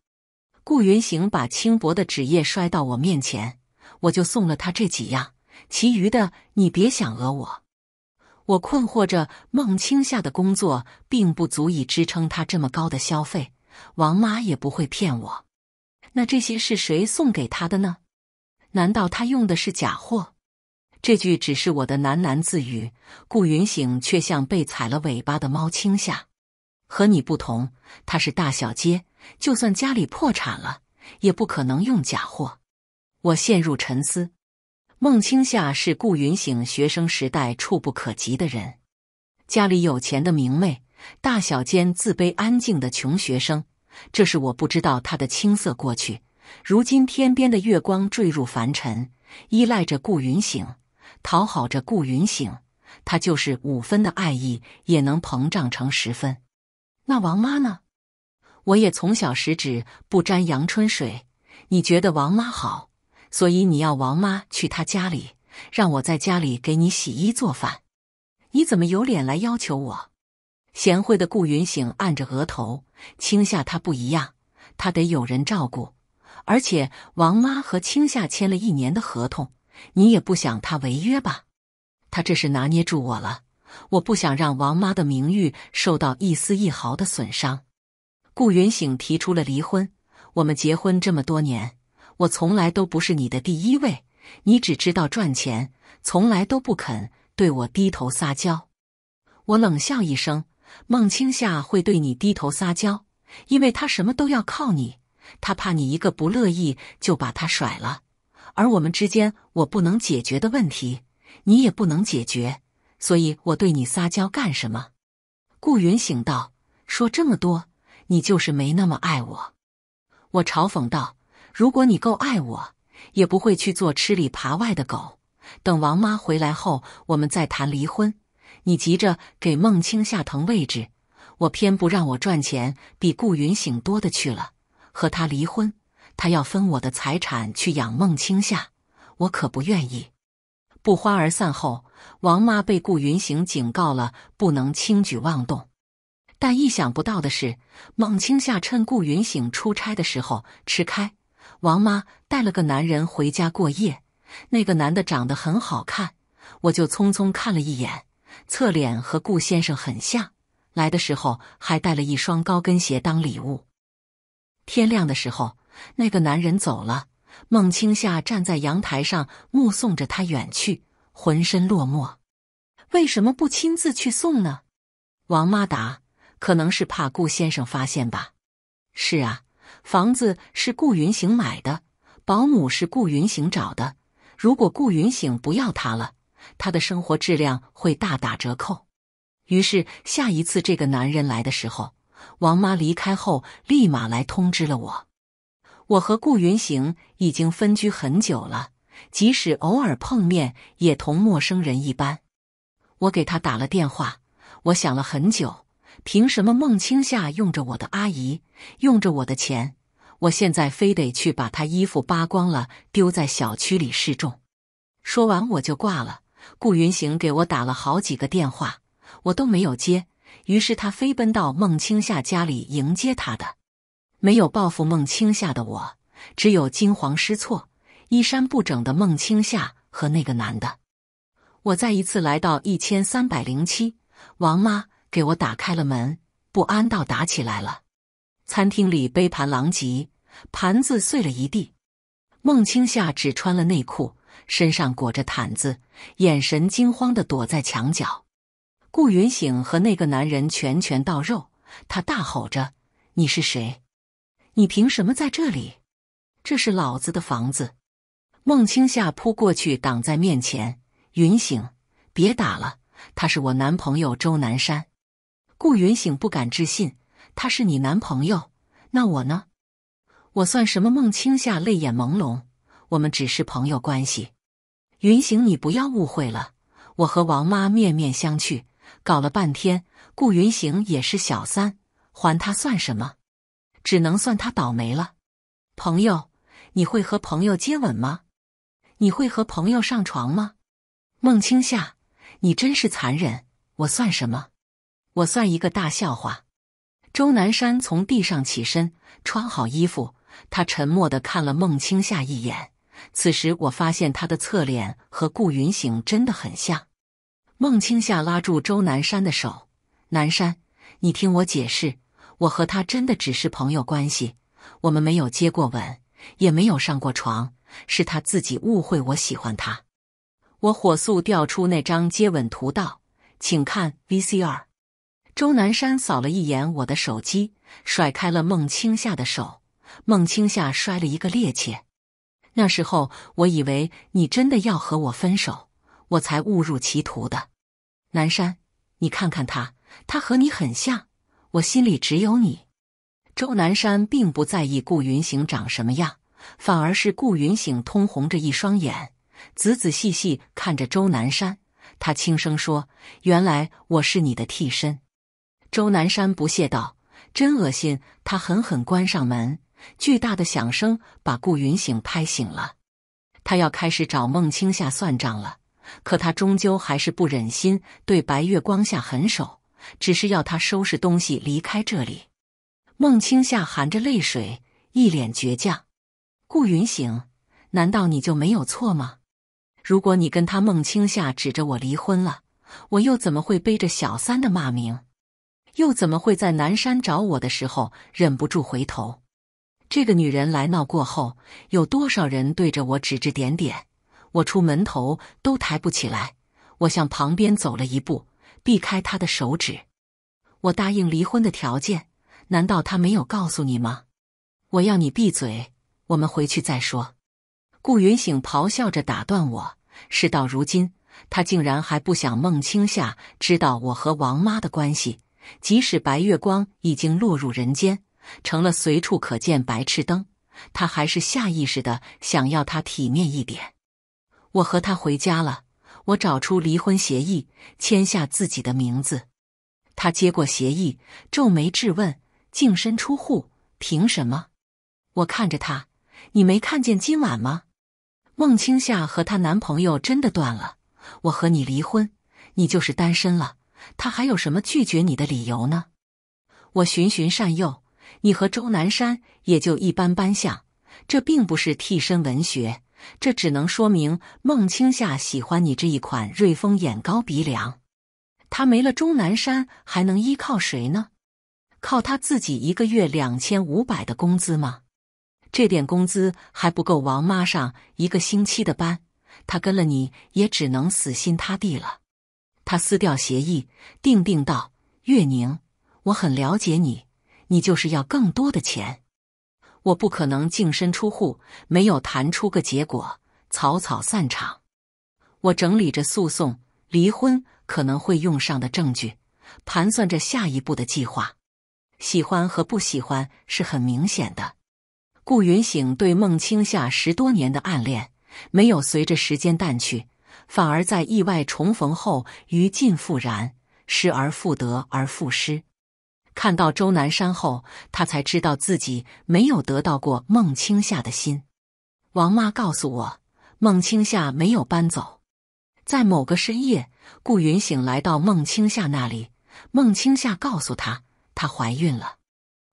顾云行把轻薄的纸页摔到我面前，我就送了他这几样，其余的你别想讹我。我困惑着，孟青夏的工作并不足以支撑他这么高的消费，王妈也不会骗我。那这些是谁送给他的呢？难道他用的是假货？这句只是我的喃喃自语，顾云醒却像被踩了尾巴的猫。青夏和你不同，他是大小姐，就算家里破产了，也不可能用假货。我陷入沉思。孟清夏是顾云醒学生时代触不可及的人，家里有钱的明媚，大小间自卑安静的穷学生。这是我不知道他的青涩过去。如今天边的月光坠入凡尘，依赖着顾云醒，讨好着顾云醒。他就是五分的爱意也能膨胀成十分。那王妈呢？我也从小食指不沾阳春水。你觉得王妈好？所以你要王妈去她家里，让我在家里给你洗衣做饭，你怎么有脸来要求我？贤惠的顾云醒按着额头，青夏她不一样，她得有人照顾，而且王妈和青夏签了一年的合同，你也不想她违约吧？他这是拿捏住我了，我不想让王妈的名誉受到一丝一毫的损伤。顾云醒提出了离婚，我们结婚这么多年。我从来都不是你的第一位，你只知道赚钱，从来都不肯对我低头撒娇。我冷笑一声：“孟青夏会对你低头撒娇，因为她什么都要靠你，她怕你一个不乐意就把她甩了。而我们之间，我不能解决的问题，你也不能解决，所以我对你撒娇干什么？”顾云醒道：“说这么多，你就是没那么爱我。”我嘲讽道。如果你够爱我，也不会去做吃里扒外的狗。等王妈回来后，我们再谈离婚。你急着给孟青夏腾位置，我偏不。让我赚钱比顾云醒多的去了，和他离婚，他要分我的财产去养孟青夏，我可不愿意。不欢而散后，王妈被顾云醒警告了，不能轻举妄动。但意想不到的是，孟青夏趁顾云醒出差的时候吃开。王妈带了个男人回家过夜，那个男的长得很好看，我就匆匆看了一眼，侧脸和顾先生很像。来的时候还带了一双高跟鞋当礼物。天亮的时候，那个男人走了。孟青夏站在阳台上目送着他远去，浑身落寞。为什么不亲自去送呢？王妈答：“可能是怕顾先生发现吧。”是啊。房子是顾云行买的，保姆是顾云行找的。如果顾云行不要她了，她的生活质量会大打折扣。于是下一次这个男人来的时候，王妈离开后，立马来通知了我。我和顾云行已经分居很久了，即使偶尔碰面，也同陌生人一般。我给他打了电话，我想了很久。凭什么孟青夏用着我的阿姨，用着我的钱？我现在非得去把她衣服扒光了，丢在小区里示众！说完我就挂了。顾云行给我打了好几个电话，我都没有接。于是他飞奔到孟青夏家里迎接他的。没有报复孟青夏的我，只有惊慌失措、衣衫不整的孟青夏和那个男的。我再一次来到一千三百零七，王妈。给我打开了门，不安到打起来了。餐厅里杯盘狼藉，盘子碎了一地。孟青夏只穿了内裤，身上裹着毯子，眼神惊慌的躲在墙角。顾云醒和那个男人拳拳到肉，他大吼着：“你是谁？你凭什么在这里？这是老子的房子！”孟青夏扑过去挡在面前：“云醒，别打了，他是我男朋友周南山。”顾云醒不敢置信，他是你男朋友，那我呢？我算什么？孟青夏泪眼朦胧，我们只是朋友关系。云醒，你不要误会了。我和王妈面面相觑，搞了半天，顾云醒也是小三，还他算什么？只能算他倒霉了。朋友，你会和朋友接吻吗？你会和朋友上床吗？孟青夏，你真是残忍！我算什么？我算一个大笑话。周南山从地上起身，穿好衣服。他沉默的看了孟青夏一眼。此时，我发现他的侧脸和顾云醒真的很像。孟青夏拉住周南山的手：“南山，你听我解释，我和他真的只是朋友关系，我们没有接过吻，也没有上过床，是他自己误会我喜欢他。”我火速调出那张接吻图，道：“请看 VCR。”周南山扫了一眼我的手机，甩开了孟青夏的手，孟青夏摔了一个趔趄。那时候我以为你真的要和我分手，我才误入歧途的。南山，你看看他，他和你很像。我心里只有你。周南山并不在意顾云醒长什么样，反而是顾云醒通红着一双眼，仔仔细细看着周南山。他轻声说：“原来我是你的替身。”周南山不屑道：“真恶心！”他狠狠关上门，巨大的响声把顾云醒拍醒了。他要开始找孟青夏算账了，可他终究还是不忍心对白月光下狠手，只是要他收拾东西离开这里。孟青夏含着泪水，一脸倔强。顾云醒，难道你就没有错吗？如果你跟他孟青夏指着我离婚了，我又怎么会背着小三的骂名？又怎么会在南山找我的时候忍不住回头？这个女人来闹过后，有多少人对着我指指点点？我出门头都抬不起来。我向旁边走了一步，避开她的手指。我答应离婚的条件，难道他没有告诉你吗？我要你闭嘴，我们回去再说。顾云醒咆哮着打断我。事到如今，他竟然还不想孟青夏知道我和王妈的关系。即使白月光已经落入人间，成了随处可见白炽灯，他还是下意识的想要他体面一点。我和他回家了，我找出离婚协议，签下自己的名字。他接过协议，皱眉质问：“净身出户，凭什么？”我看着他：“你没看见今晚吗？孟青夏和她男朋友真的断了。我和你离婚，你就是单身了。”他还有什么拒绝你的理由呢？我循循善诱，你和周南山也就一般般像，这并不是替身文学，这只能说明孟青夏喜欢你这一款瑞丰眼高鼻梁。他没了钟南山还能依靠谁呢？靠他自己一个月两千五百的工资吗？这点工资还不够王妈上一个星期的班。他跟了你也只能死心塌地了。他撕掉协议，定定道：“月宁，我很了解你，你就是要更多的钱，我不可能净身出户，没有谈出个结果，草草散场。”我整理着诉讼离婚可能会用上的证据，盘算着下一步的计划。喜欢和不喜欢是很明显的。顾云醒对孟清夏十多年的暗恋，没有随着时间淡去。反而在意外重逢后，于尽复燃，失而复得，而复失。看到周南山后，他才知道自己没有得到过孟青夏的心。王妈告诉我，孟青夏没有搬走。在某个深夜，顾云醒来到孟青夏那里，孟青夏告诉他，她怀孕了。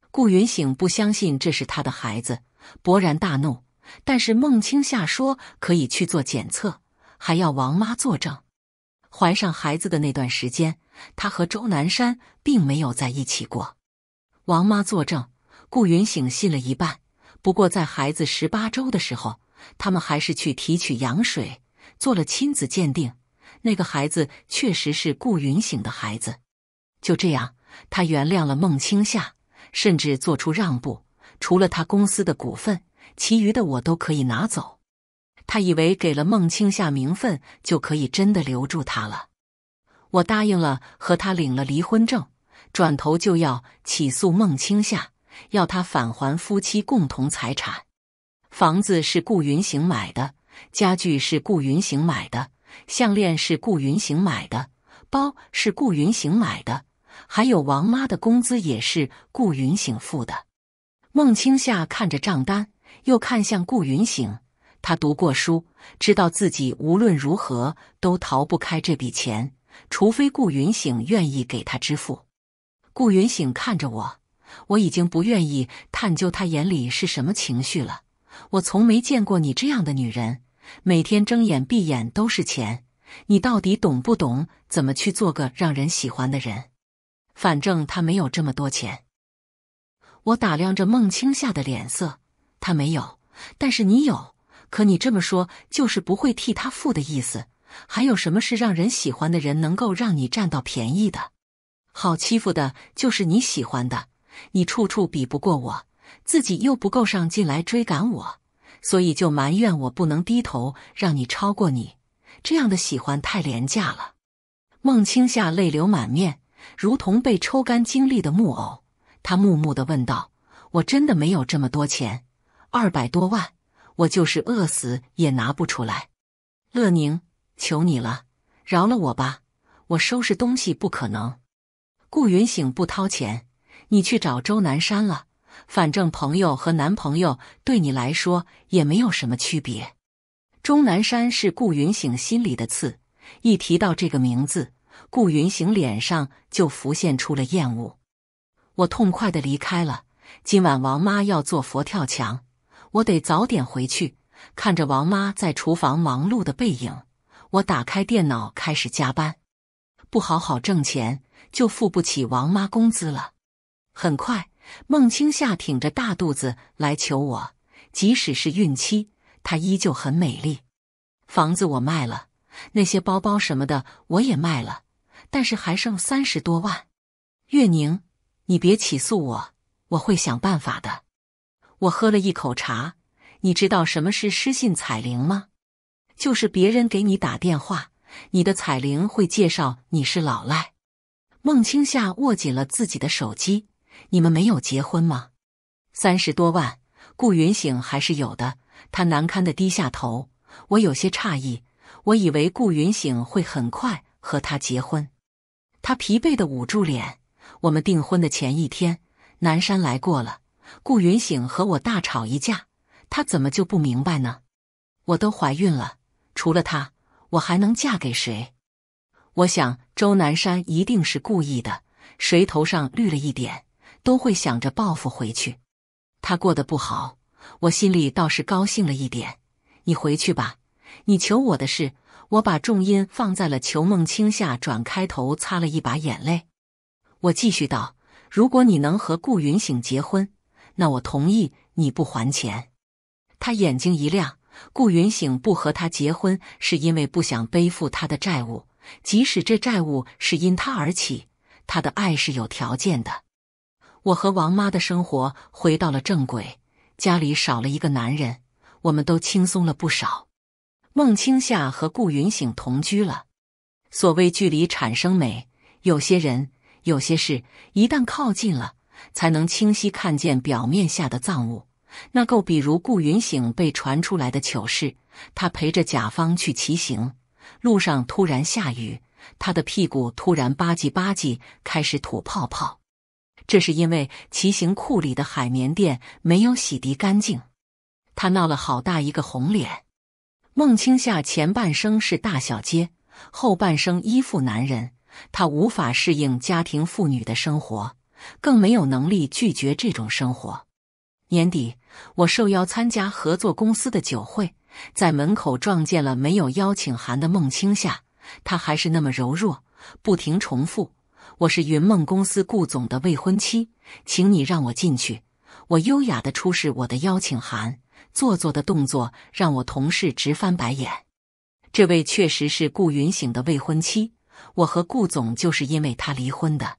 顾云醒不相信这是他的孩子，勃然大怒。但是孟青夏说可以去做检测。还要王妈作证，怀上孩子的那段时间，她和周南山并没有在一起过。王妈作证，顾云醒信了一半。不过，在孩子十八周的时候，他们还是去提取羊水做了亲子鉴定，那个孩子确实是顾云醒的孩子。就这样，他原谅了孟青夏，甚至做出让步，除了他公司的股份，其余的我都可以拿走。他以为给了孟青夏名分就可以真的留住她了。我答应了，和他领了离婚证，转头就要起诉孟青夏，要他返还夫妻共同财产。房子是顾云行买的，家具是顾云行买的，项链是顾云行买的，包是顾云行买的，还有王妈的工资也是顾云行付的。孟青夏看着账单，又看向顾云行。他读过书，知道自己无论如何都逃不开这笔钱，除非顾云醒愿意给他支付。顾云醒看着我，我已经不愿意探究他眼里是什么情绪了。我从没见过你这样的女人，每天睁眼闭眼都是钱，你到底懂不懂怎么去做个让人喜欢的人？反正他没有这么多钱。我打量着孟青夏的脸色，他没有，但是你有。可你这么说，就是不会替他付的意思。还有什么是让人喜欢的人能够让你占到便宜的？好欺负的就是你喜欢的，你处处比不过我，自己又不够上进来追赶我，所以就埋怨我不能低头让你超过你。这样的喜欢太廉价了。孟青夏泪流满面，如同被抽干精力的木偶。他木木的问道：“我真的没有这么多钱，二百多万。”我就是饿死也拿不出来，乐宁，求你了，饶了我吧！我收拾东西不可能。顾云醒不掏钱，你去找周南山了。反正朋友和男朋友对你来说也没有什么区别。钟南山是顾云醒心里的刺，一提到这个名字，顾云醒脸上就浮现出了厌恶。我痛快的离开了。今晚王妈要做佛跳墙。我得早点回去。看着王妈在厨房忙碌的背影，我打开电脑开始加班。不好好挣钱，就付不起王妈工资了。很快，孟青夏挺着大肚子来求我。即使是孕期，她依旧很美丽。房子我卖了，那些包包什么的我也卖了，但是还剩三十多万。月宁，你别起诉我，我会想办法的。我喝了一口茶，你知道什么是失信彩铃吗？就是别人给你打电话，你的彩铃会介绍你是老赖。孟青夏握紧了自己的手机。你们没有结婚吗？三十多万，顾云醒还是有的。他难堪的低下头。我有些诧异，我以为顾云醒会很快和他结婚。他疲惫的捂住脸。我们订婚的前一天，南山来过了。顾云醒和我大吵一架，他怎么就不明白呢？我都怀孕了，除了他，我还能嫁给谁？我想周南山一定是故意的，谁头上绿了一点，都会想着报复回去。他过得不好，我心里倒是高兴了一点。你回去吧，你求我的事，我把重音放在了“求梦清”下转开头，擦了一把眼泪。我继续道：“如果你能和顾云醒结婚。”那我同意你不还钱。他眼睛一亮，顾云醒不和他结婚是因为不想背负他的债务，即使这债务是因他而起。他的爱是有条件的。我和王妈的生活回到了正轨，家里少了一个男人，我们都轻松了不少。孟青夏和顾云醒同居了。所谓距离产生美，有些人，有些事，一旦靠近了。才能清晰看见表面下的脏物。那够，比如顾云醒被传出来的糗事，他陪着甲方去骑行，路上突然下雨，他的屁股突然吧唧吧唧开始吐泡泡，这是因为骑行裤里的海绵垫没有洗涤干净，他闹了好大一个红脸。孟青夏前半生是大小姐，后半生依附男人，她无法适应家庭妇女的生活。更没有能力拒绝这种生活。年底，我受邀参加合作公司的酒会，在门口撞见了没有邀请函的孟青夏。她还是那么柔弱，不停重复：“我是云梦公司顾总的未婚妻，请你让我进去。”我优雅地出示我的邀请函，做作的动作让我同事直翻白眼。这位确实是顾云醒的未婚妻，我和顾总就是因为他离婚的。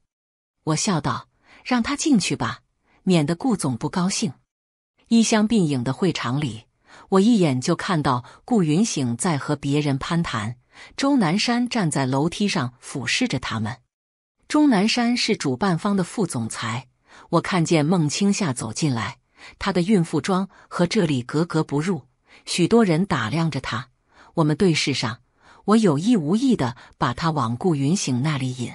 我笑道。让他进去吧，免得顾总不高兴。衣香鬓影的会场里，我一眼就看到顾云醒在和别人攀谈。钟南山站在楼梯上俯视着他们。钟南山是主办方的副总裁。我看见孟青夏走进来，她的孕妇装和这里格格不入，许多人打量着她。我们对视上，我有意无意的把她往顾云醒那里引。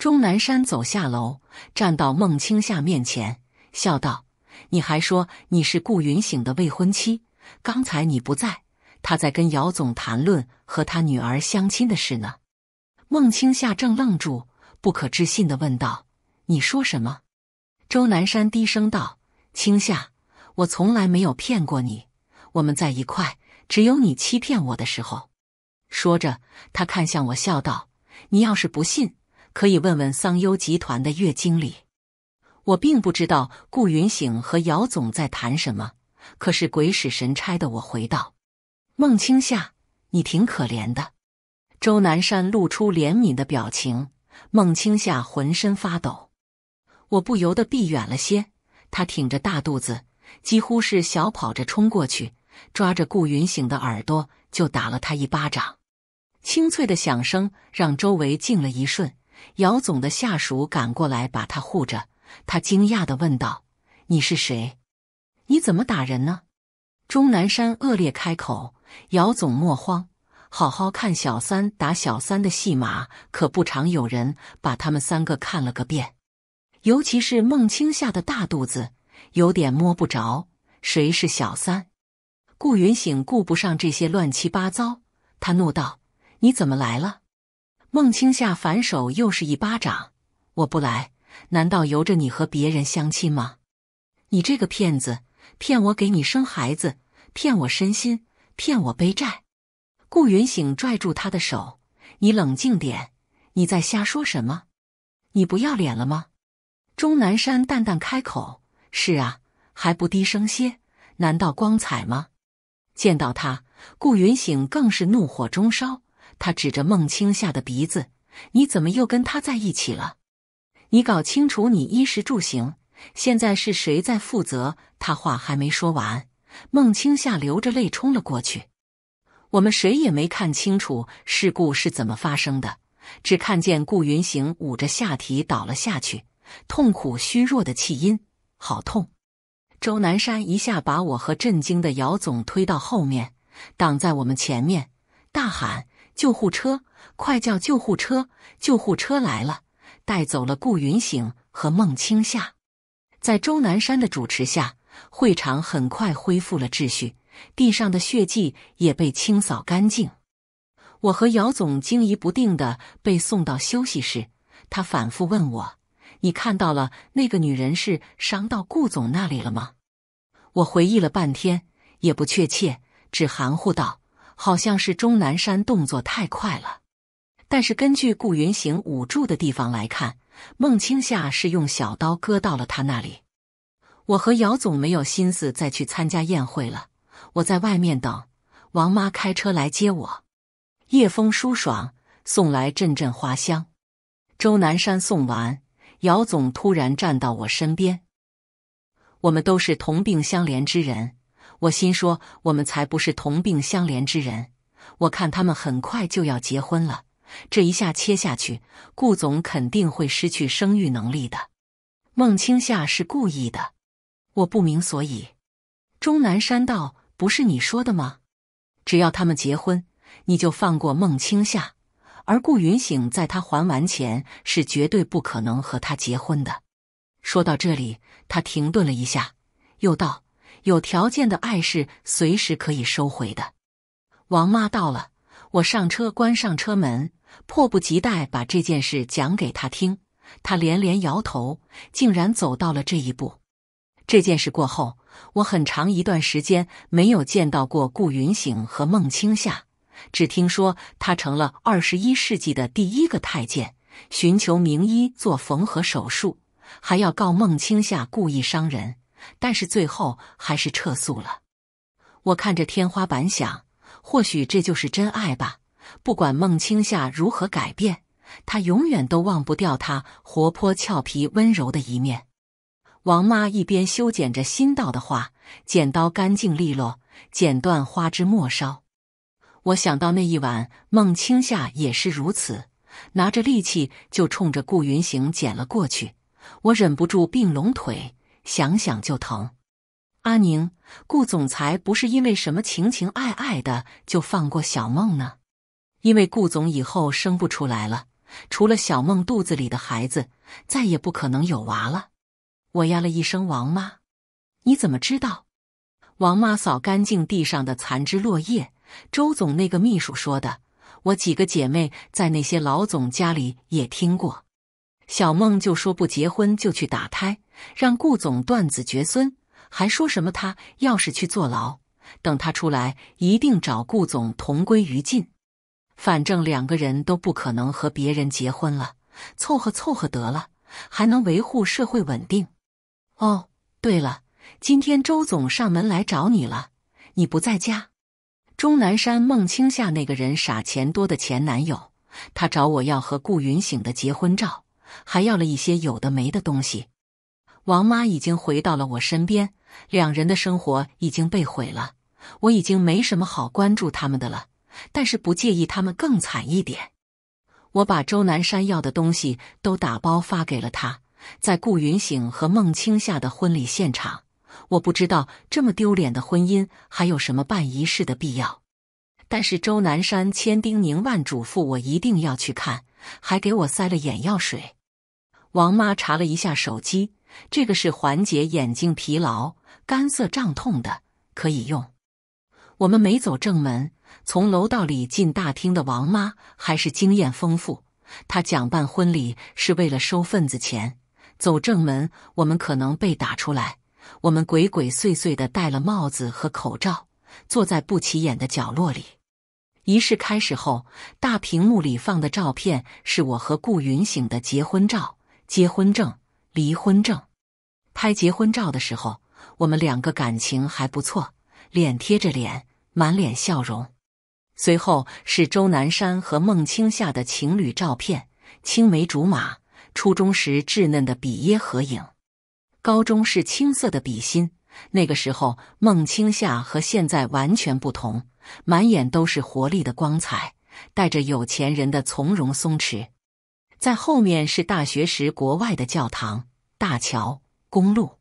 钟南山走下楼，站到孟青夏面前，笑道：“你还说你是顾云醒的未婚妻？刚才你不在，他在跟姚总谈论和他女儿相亲的事呢。”孟青夏正愣住，不可置信的问道：“你说什么？”周南山低声道：“青夏，我从来没有骗过你，我们在一块，只有你欺骗我的时候。”说着，他看向我，笑道：“你要是不信。”可以问问桑优集团的岳经理。我并不知道顾云醒和姚总在谈什么，可是鬼使神差的，我回道：“孟青夏，你挺可怜的。”周南山露出怜悯的表情。孟青夏浑身发抖，我不由得避远了些。他挺着大肚子，几乎是小跑着冲过去，抓着顾云醒的耳朵就打了他一巴掌，清脆的响声让周围静了一瞬。姚总的下属赶过来把他护着，他惊讶地问道：“你是谁？你怎么打人呢？”钟南山恶劣开口：“姚总莫慌，好好看小三打小三的戏码，可不常有人把他们三个看了个遍。”尤其是孟清夏的大肚子，有点摸不着谁是小三。顾云醒顾不上这些乱七八糟，他怒道：“你怎么来了？”孟青夏反手又是一巴掌，我不来，难道由着你和别人相亲吗？你这个骗子，骗我给你生孩子，骗我身心，骗我背债。顾云醒拽住他的手，你冷静点，你在瞎说什么？你不要脸了吗？钟南山淡淡开口：“是啊，还不低声些？难道光彩吗？”见到他，顾云醒更是怒火中烧。他指着孟青夏的鼻子：“你怎么又跟他在一起了？你搞清楚，你衣食住行现在是谁在负责？”他话还没说完，孟青夏流着泪冲了过去。我们谁也没看清楚事故是怎么发生的，只看见顾云行捂着下体倒了下去，痛苦虚弱的气音：“好痛！”周南山一下把我和震惊的姚总推到后面，挡在我们前面，大喊。救护车，快叫救护车！救护车来了，带走了顾云醒和孟青夏。在周南山的主持下，会场很快恢复了秩序，地上的血迹也被清扫干净。我和姚总惊疑不定的被送到休息室，他反复问我：“你看到了那个女人是伤到顾总那里了吗？”我回忆了半天，也不确切，只含糊道。好像是钟南山动作太快了，但是根据顾云行捂住的地方来看，孟青夏是用小刀割到了他那里。我和姚总没有心思再去参加宴会了，我在外面等王妈开车来接我。夜风舒爽，送来阵阵花香。周南山送完，姚总突然站到我身边，我们都是同病相怜之人。我心说，我们才不是同病相怜之人。我看他们很快就要结婚了，这一下切下去，顾总肯定会失去生育能力的。孟青夏是故意的，我不明所以。钟南山道：“不是你说的吗？只要他们结婚，你就放过孟青夏，而顾云醒在他还完钱，是绝对不可能和他结婚的。”说到这里，他停顿了一下，又道。有条件的爱是随时可以收回的。王妈到了，我上车，关上车门，迫不及待把这件事讲给她听。他连连摇头，竟然走到了这一步。这件事过后，我很长一段时间没有见到过顾云醒和孟青夏，只听说他成了二十一世纪的第一个太监，寻求名医做缝合手术，还要告孟青夏故意伤人。但是最后还是撤诉了。我看着天花板，想：或许这就是真爱吧。不管孟青夏如何改变，她永远都忘不掉她活泼、俏皮、温柔的一面。王妈一边修剪着新到的花，剪刀干净利落，剪断花枝末梢。我想到那一晚，孟青夏也是如此，拿着利器就冲着顾云行剪了过去。我忍不住并拢腿。想想就疼，阿宁，顾总裁不是因为什么情情爱爱的就放过小梦呢？因为顾总以后生不出来了，除了小梦肚子里的孩子，再也不可能有娃了。我呀了一声，王妈，你怎么知道？王妈扫干净地上的残枝落叶。周总那个秘书说的，我几个姐妹在那些老总家里也听过。小梦就说不结婚就去打胎。让顾总断子绝孙，还说什么他要是去坐牢，等他出来一定找顾总同归于尽。反正两个人都不可能和别人结婚了，凑合凑合得了，还能维护社会稳定。哦，对了，今天周总上门来找你了，你不在家。钟南山、孟青夏那个人傻钱多的前男友，他找我要和顾云醒的结婚照，还要了一些有的没的东西。王妈已经回到了我身边，两人的生活已经被毁了，我已经没什么好关注他们的了。但是不介意他们更惨一点。我把周南山要的东西都打包发给了他，在顾云醒和孟青夏的婚礼现场，我不知道这么丢脸的婚姻还有什么办仪式的必要。但是周南山千叮咛万嘱咐我一定要去看，还给我塞了眼药水。王妈查了一下手机。这个是缓解眼睛疲劳、干涩、胀痛的，可以用。我们没走正门，从楼道里进大厅的王妈还是经验丰富。她讲办婚礼是为了收份子钱。走正门，我们可能被打出来。我们鬼鬼祟祟的戴了帽子和口罩，坐在不起眼的角落里。仪式开始后，大屏幕里放的照片是我和顾云醒的结婚照、结婚证。离婚证，拍结婚照的时候，我们两个感情还不错，脸贴着脸，满脸笑容。随后是周南山和孟青夏的情侣照片，青梅竹马，初中时稚嫩的比耶合影，高中是青涩的比心。那个时候，孟青夏和现在完全不同，满眼都是活力的光彩，带着有钱人的从容松弛。在后面是大学时国外的教堂、大桥、公路，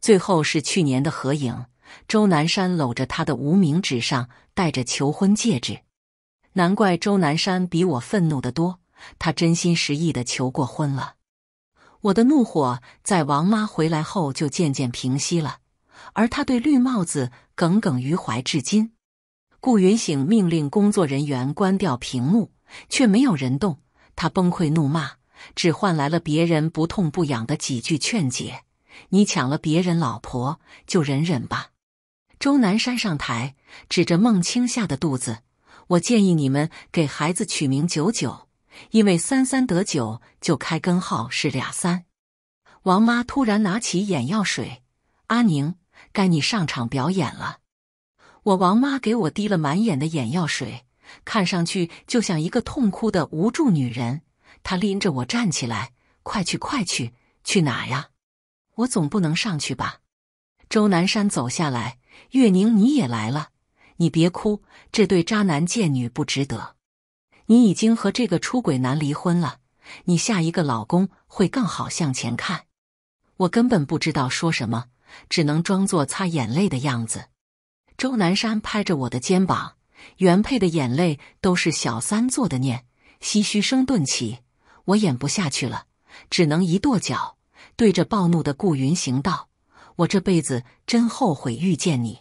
最后是去年的合影。周南山搂着他的无名指上戴着求婚戒指，难怪周南山比我愤怒的多。他真心实意的求过婚了，我的怒火在王妈回来后就渐渐平息了，而他对绿帽子耿耿于怀至今。顾云醒命令工作人员关掉屏幕，却没有人动。他崩溃怒骂，只换来了别人不痛不痒的几句劝解。你抢了别人老婆，就忍忍吧。周南山上台，指着孟青夏的肚子，我建议你们给孩子取名九九，因为三三得九，就开根号是俩三。王妈突然拿起眼药水，阿宁，该你上场表演了。我王妈给我滴了满眼的眼药水。看上去就像一个痛哭的无助女人。她拎着我站起来，快去快去，去哪呀？我总不能上去吧？周南山走下来，月宁，你也来了，你别哭，这对渣男贱女不值得。你已经和这个出轨男离婚了，你下一个老公会更好。向前看，我根本不知道说什么，只能装作擦眼泪的样子。周南山拍着我的肩膀。原配的眼泪都是小三做的孽，唏嘘声顿起。我演不下去了，只能一跺脚，对着暴怒的顾云行道：“我这辈子真后悔遇见你。”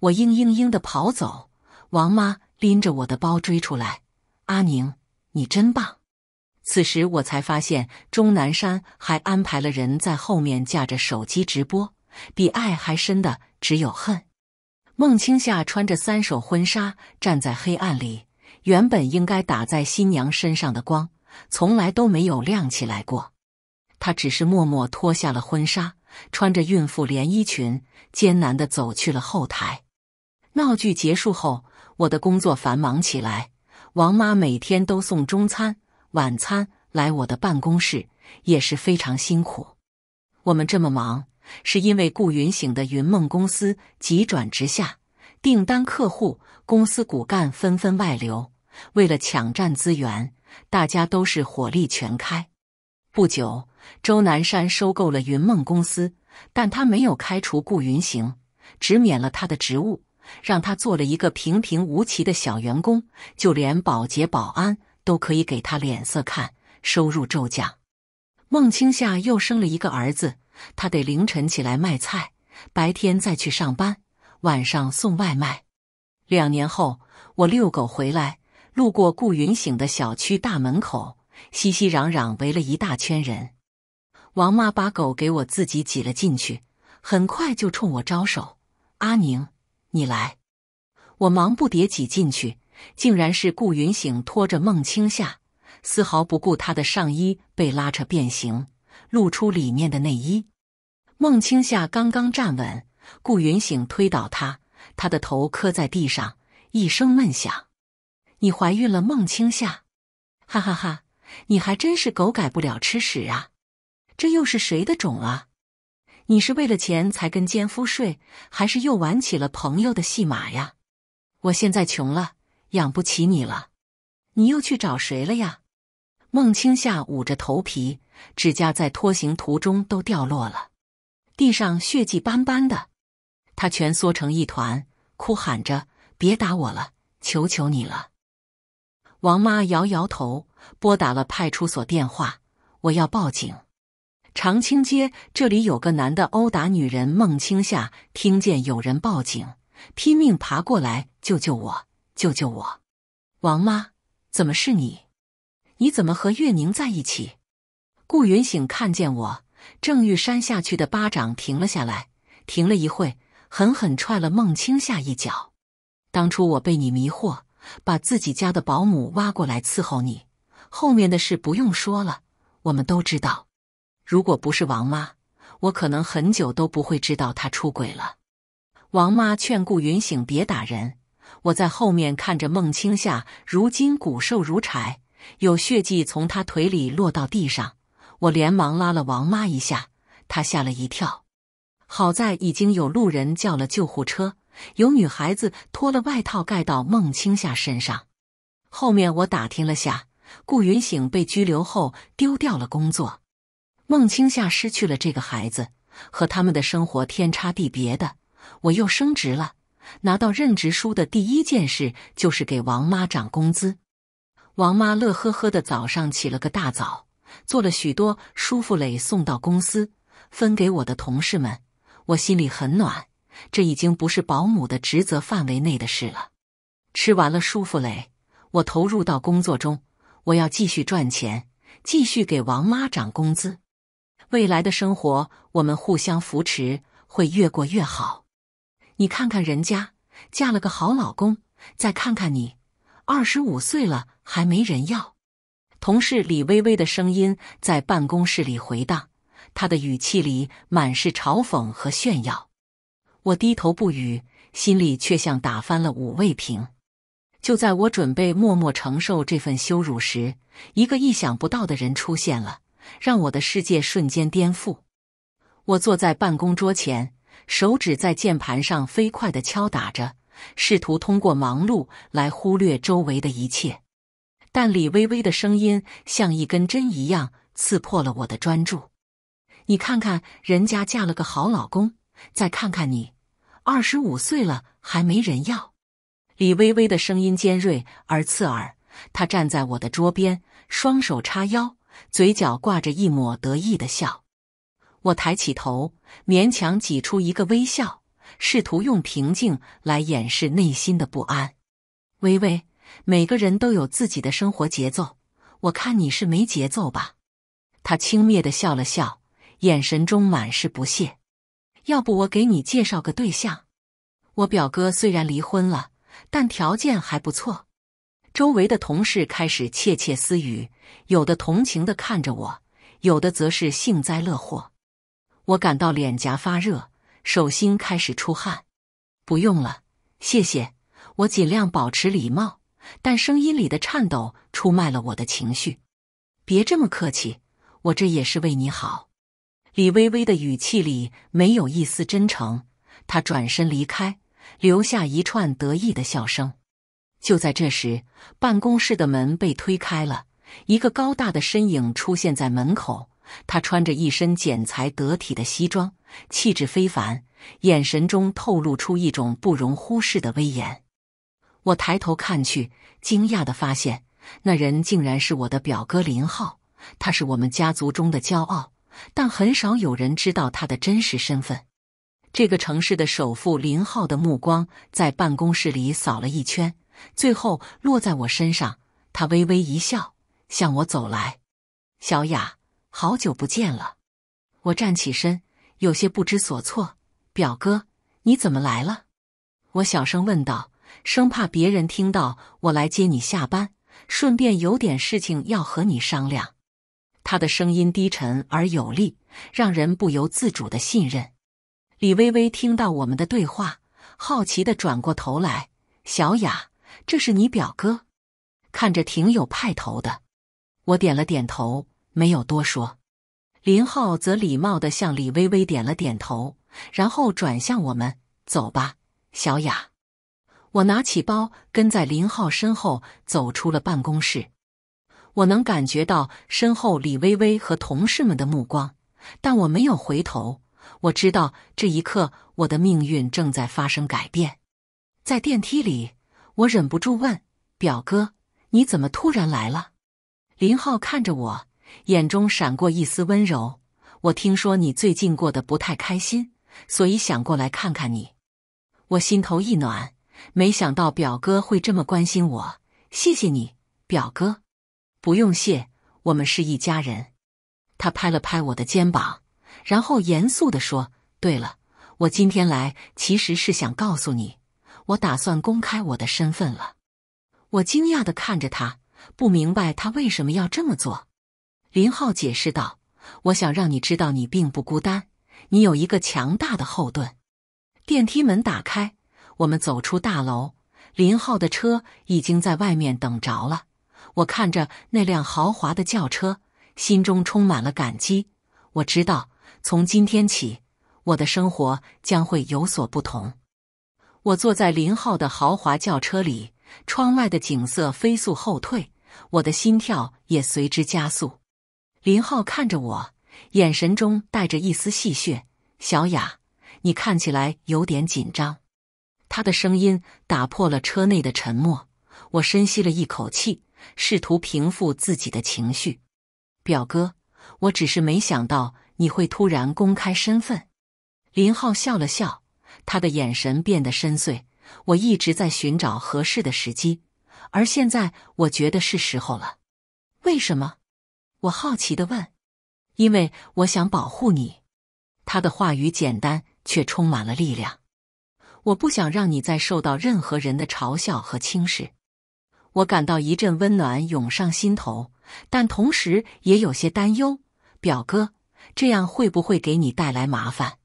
我嘤嘤嘤的跑走。王妈拎着我的包追出来：“阿宁，你真棒！”此时我才发现，钟南山还安排了人在后面架着手机直播。比爱还深的只有恨。孟青夏穿着三手婚纱站在黑暗里，原本应该打在新娘身上的光，从来都没有亮起来过。她只是默默脱下了婚纱，穿着孕妇连衣裙，艰难的走去了后台。闹剧结束后，我的工作繁忙起来。王妈每天都送中餐、晚餐来我的办公室，也是非常辛苦。我们这么忙。是因为顾云醒的云梦公司急转直下，订单、客户、公司骨干纷纷外流。为了抢占资源，大家都是火力全开。不久，周南山收购了云梦公司，但他没有开除顾云行，只免了他的职务，让他做了一个平平无奇的小员工，就连保洁、保安都可以给他脸色看，收入骤降。孟青夏又生了一个儿子。他得凌晨起来卖菜，白天再去上班，晚上送外卖。两年后，我遛狗回来，路过顾云醒的小区大门口，熙熙攘攘围了一大圈人。王妈把狗给我自己挤了进去，很快就冲我招手：“阿宁，你来。”我忙不迭挤进去，竟然是顾云醒拖着孟青夏，丝毫不顾他的上衣被拉扯变形。露出里面的内衣，孟青夏刚刚站稳，顾云醒推倒她，她的头磕在地上，一声闷响。你怀孕了，孟青夏，哈哈哈，你还真是狗改不了吃屎啊！这又是谁的种啊？你是为了钱才跟奸夫睡，还是又玩起了朋友的戏码呀？我现在穷了，养不起你了，你又去找谁了呀？孟青夏捂着头皮，指甲在拖行途中都掉落了，地上血迹斑斑的。她蜷缩成一团，哭喊着：“别打我了，求求你了！”王妈摇摇头，拨打了派出所电话：“我要报警。”长青街这里有个男的殴打女人。孟青夏听见有人报警，拼命爬过来：“救救我！救救我！”王妈：“怎么是你？”你怎么和月宁在一起？顾云醒看见我，正欲扇下去的巴掌停了下来，停了一会，狠狠踹了孟清下一脚。当初我被你迷惑，把自己家的保姆挖过来伺候你，后面的事不用说了，我们都知道。如果不是王妈，我可能很久都不会知道她出轨了。王妈劝顾云醒别打人，我在后面看着孟清夏如今骨瘦如柴。有血迹从他腿里落到地上，我连忙拉了王妈一下，她吓了一跳。好在已经有路人叫了救护车，有女孩子脱了外套盖到孟青夏身上。后面我打听了下，顾云醒被拘留后丢掉了工作，孟青夏失去了这个孩子，和他们的生活天差地别。的我又升职了，拿到任职书的第一件事就是给王妈涨工资。王妈乐呵呵的，早上起了个大早，做了许多舒芙蕾送到公司，分给我的同事们，我心里很暖。这已经不是保姆的职责范围内的事了。吃完了舒芙蕾，我投入到工作中，我要继续赚钱，继续给王妈涨工资。未来的生活，我们互相扶持，会越过越好。你看看人家，嫁了个好老公，再看看你。二十五岁了还没人要，同事李薇薇的声音在办公室里回荡，她的语气里满是嘲讽和炫耀。我低头不语，心里却像打翻了五味瓶。就在我准备默默承受这份羞辱时，一个意想不到的人出现了，让我的世界瞬间颠覆。我坐在办公桌前，手指在键盘上飞快地敲打着。试图通过忙碌来忽略周围的一切，但李微微的声音像一根针一样刺破了我的专注。你看看人家嫁了个好老公，再看看你，二十五岁了还没人要。李微微的声音尖锐而刺耳，她站在我的桌边，双手叉腰，嘴角挂着一抹得意的笑。我抬起头，勉强挤出一个微笑。试图用平静来掩饰内心的不安。微微，每个人都有自己的生活节奏，我看你是没节奏吧。他轻蔑的笑了笑，眼神中满是不屑。要不我给你介绍个对象？我表哥虽然离婚了，但条件还不错。周围的同事开始窃窃私语，有的同情的看着我，有的则是幸灾乐祸。我感到脸颊发热。手心开始出汗，不用了，谢谢。我尽量保持礼貌，但声音里的颤抖出卖了我的情绪。别这么客气，我这也是为你好。李微微的语气里没有一丝真诚，她转身离开，留下一串得意的笑声。就在这时，办公室的门被推开，了一个高大的身影出现在门口。他穿着一身剪裁得体的西装，气质非凡，眼神中透露出一种不容忽视的威严。我抬头看去，惊讶地发现，那人竟然是我的表哥林浩。他是我们家族中的骄傲，但很少有人知道他的真实身份。这个城市的首富林浩的目光在办公室里扫了一圈，最后落在我身上。他微微一笑，向我走来，小雅。好久不见了，我站起身，有些不知所措。表哥，你怎么来了？我小声问道，生怕别人听到。我来接你下班，顺便有点事情要和你商量。他的声音低沉而有力，让人不由自主的信任。李微微听到我们的对话，好奇的转过头来。小雅，这是你表哥，看着挺有派头的。我点了点头。没有多说，林浩则礼貌的向李微微点了点头，然后转向我们：“走吧，小雅。”我拿起包，跟在林浩身后走出了办公室。我能感觉到身后李微微和同事们的目光，但我没有回头。我知道这一刻我的命运正在发生改变。在电梯里，我忍不住问：“表哥，你怎么突然来了？”林浩看着我。眼中闪过一丝温柔。我听说你最近过得不太开心，所以想过来看看你。我心头一暖，没想到表哥会这么关心我。谢谢你，表哥。不用谢，我们是一家人。他拍了拍我的肩膀，然后严肃地说：“对了，我今天来其实是想告诉你，我打算公开我的身份了。”我惊讶地看着他，不明白他为什么要这么做。林浩解释道：“我想让你知道，你并不孤单，你有一个强大的后盾。”电梯门打开，我们走出大楼。林浩的车已经在外面等着了。我看着那辆豪华的轿车，心中充满了感激。我知道，从今天起，我的生活将会有所不同。我坐在林浩的豪华轿车里，窗外的景色飞速后退，我的心跳也随之加速。林浩看着我，眼神中带着一丝戏谑。“小雅，你看起来有点紧张。”他的声音打破了车内的沉默。我深吸了一口气，试图平复自己的情绪。“表哥，我只是没想到你会突然公开身份。”林浩笑了笑，他的眼神变得深邃。我一直在寻找合适的时机，而现在我觉得是时候了。为什么？我好奇的问：“因为我想保护你。”他的话语简单，却充满了力量。我不想让你再受到任何人的嘲笑和轻视。我感到一阵温暖涌上心头，但同时也有些担忧。表哥，这样会不会给你带来麻烦？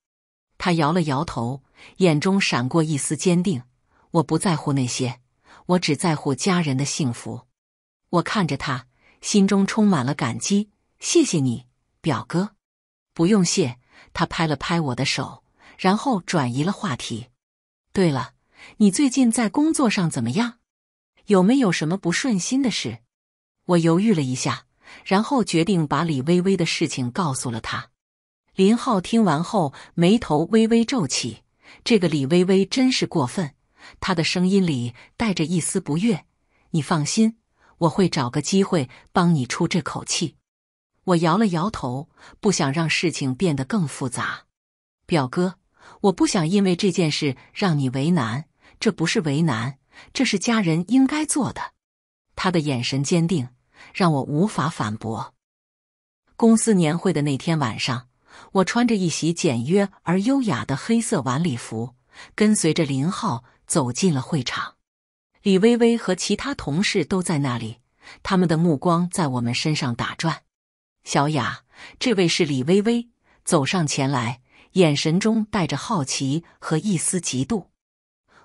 他摇了摇头，眼中闪过一丝坚定：“我不在乎那些，我只在乎家人的幸福。”我看着他。心中充满了感激，谢谢你，表哥。不用谢。他拍了拍我的手，然后转移了话题。对了，你最近在工作上怎么样？有没有什么不顺心的事？我犹豫了一下，然后决定把李微微的事情告诉了他。林浩听完后，眉头微微皱起。这个李微微真是过分。他的声音里带着一丝不悦。你放心。我会找个机会帮你出这口气。我摇了摇头，不想让事情变得更复杂。表哥，我不想因为这件事让你为难。这不是为难，这是家人应该做的。他的眼神坚定，让我无法反驳。公司年会的那天晚上，我穿着一袭简约而优雅的黑色晚礼服，跟随着林浩走进了会场。李薇薇和其他同事都在那里，他们的目光在我们身上打转。小雅，这位是李薇薇，走上前来，眼神中带着好奇和一丝嫉妒。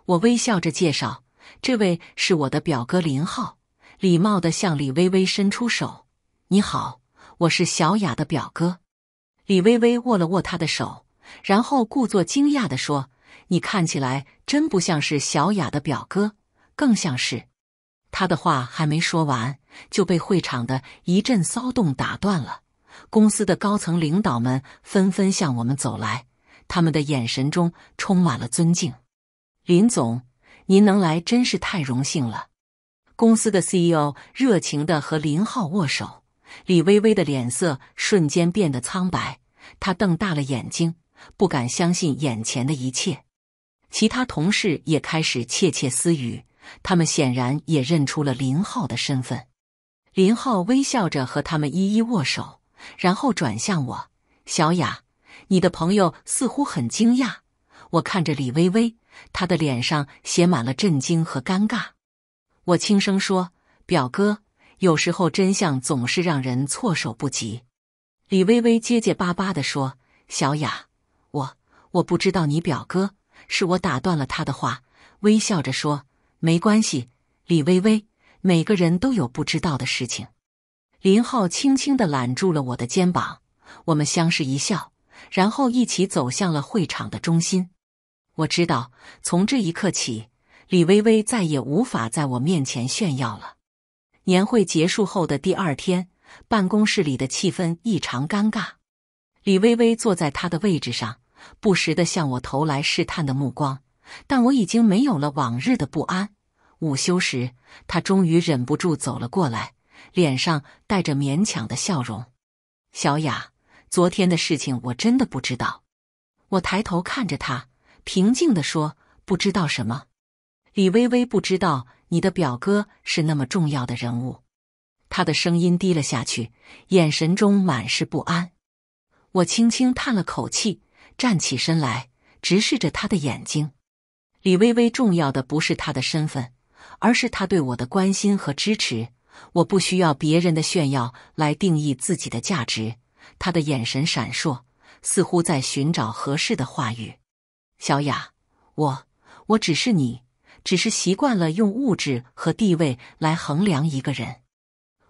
我微笑着介绍：“这位是我的表哥林浩。”礼貌地向李薇薇伸出手：“你好，我是小雅的表哥。”李薇薇握了握他的手，然后故作惊讶地说：“你看起来真不像是小雅的表哥。”更像是，他的话还没说完，就被会场的一阵骚动打断了。公司的高层领导们纷纷向我们走来，他们的眼神中充满了尊敬。林总，您能来真是太荣幸了。公司的 CEO 热情的和林浩握手，李微微的脸色瞬间变得苍白，他瞪大了眼睛，不敢相信眼前的一切。其他同事也开始窃窃私语。他们显然也认出了林浩的身份。林浩微笑着和他们一一握手，然后转向我：“小雅，你的朋友似乎很惊讶。”我看着李薇薇，她的脸上写满了震惊和尴尬。我轻声说：“表哥，有时候真相总是让人措手不及。”李薇薇结结巴巴地说：“小雅，我我不知道你表哥。”是我打断了他的话，微笑着说。没关系，李微微，每个人都有不知道的事情。林浩轻轻的揽住了我的肩膀，我们相视一笑，然后一起走向了会场的中心。我知道，从这一刻起，李微微再也无法在我面前炫耀了。年会结束后的第二天，办公室里的气氛异常尴尬。李微微坐在他的位置上，不时的向我投来试探的目光。但我已经没有了往日的不安。午休时，他终于忍不住走了过来，脸上带着勉强的笑容。小雅，昨天的事情我真的不知道。我抬头看着他，平静地说：“不知道什么？”李微微不知道你的表哥是那么重要的人物。他的声音低了下去，眼神中满是不安。我轻轻叹了口气，站起身来，直视着他的眼睛。李薇薇重要的不是她的身份，而是她对我的关心和支持。我不需要别人的炫耀来定义自己的价值。她的眼神闪烁，似乎在寻找合适的话语。小雅，我我只是你，只是习惯了用物质和地位来衡量一个人。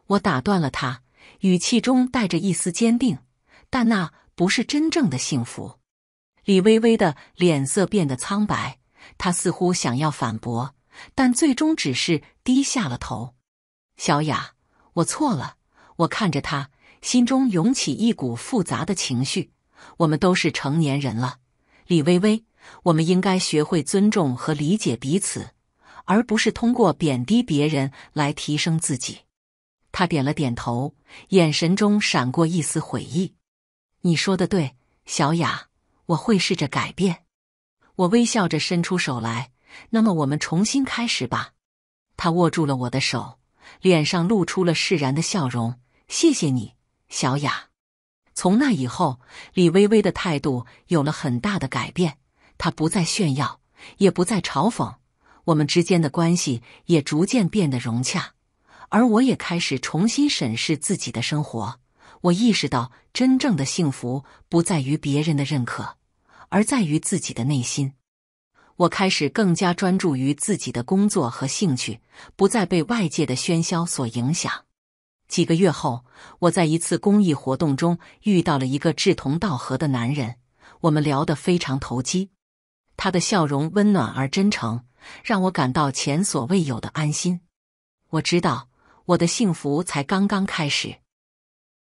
我打断了他，语气中带着一丝坚定，但那不是真正的幸福。李微微的脸色变得苍白。他似乎想要反驳，但最终只是低下了头。小雅，我错了。我看着他，心中涌起一股复杂的情绪。我们都是成年人了，李微微，我们应该学会尊重和理解彼此，而不是通过贬低别人来提升自己。他点了点头，眼神中闪过一丝悔意。你说的对，小雅，我会试着改变。我微笑着伸出手来，那么我们重新开始吧。他握住了我的手，脸上露出了释然的笑容。谢谢你，小雅。从那以后，李微微的态度有了很大的改变，她不再炫耀，也不再嘲讽，我们之间的关系也逐渐变得融洽。而我也开始重新审视自己的生活，我意识到真正的幸福不在于别人的认可。而在于自己的内心，我开始更加专注于自己的工作和兴趣，不再被外界的喧嚣所影响。几个月后，我在一次公益活动中遇到了一个志同道合的男人，我们聊得非常投机。他的笑容温暖而真诚，让我感到前所未有的安心。我知道，我的幸福才刚刚开始。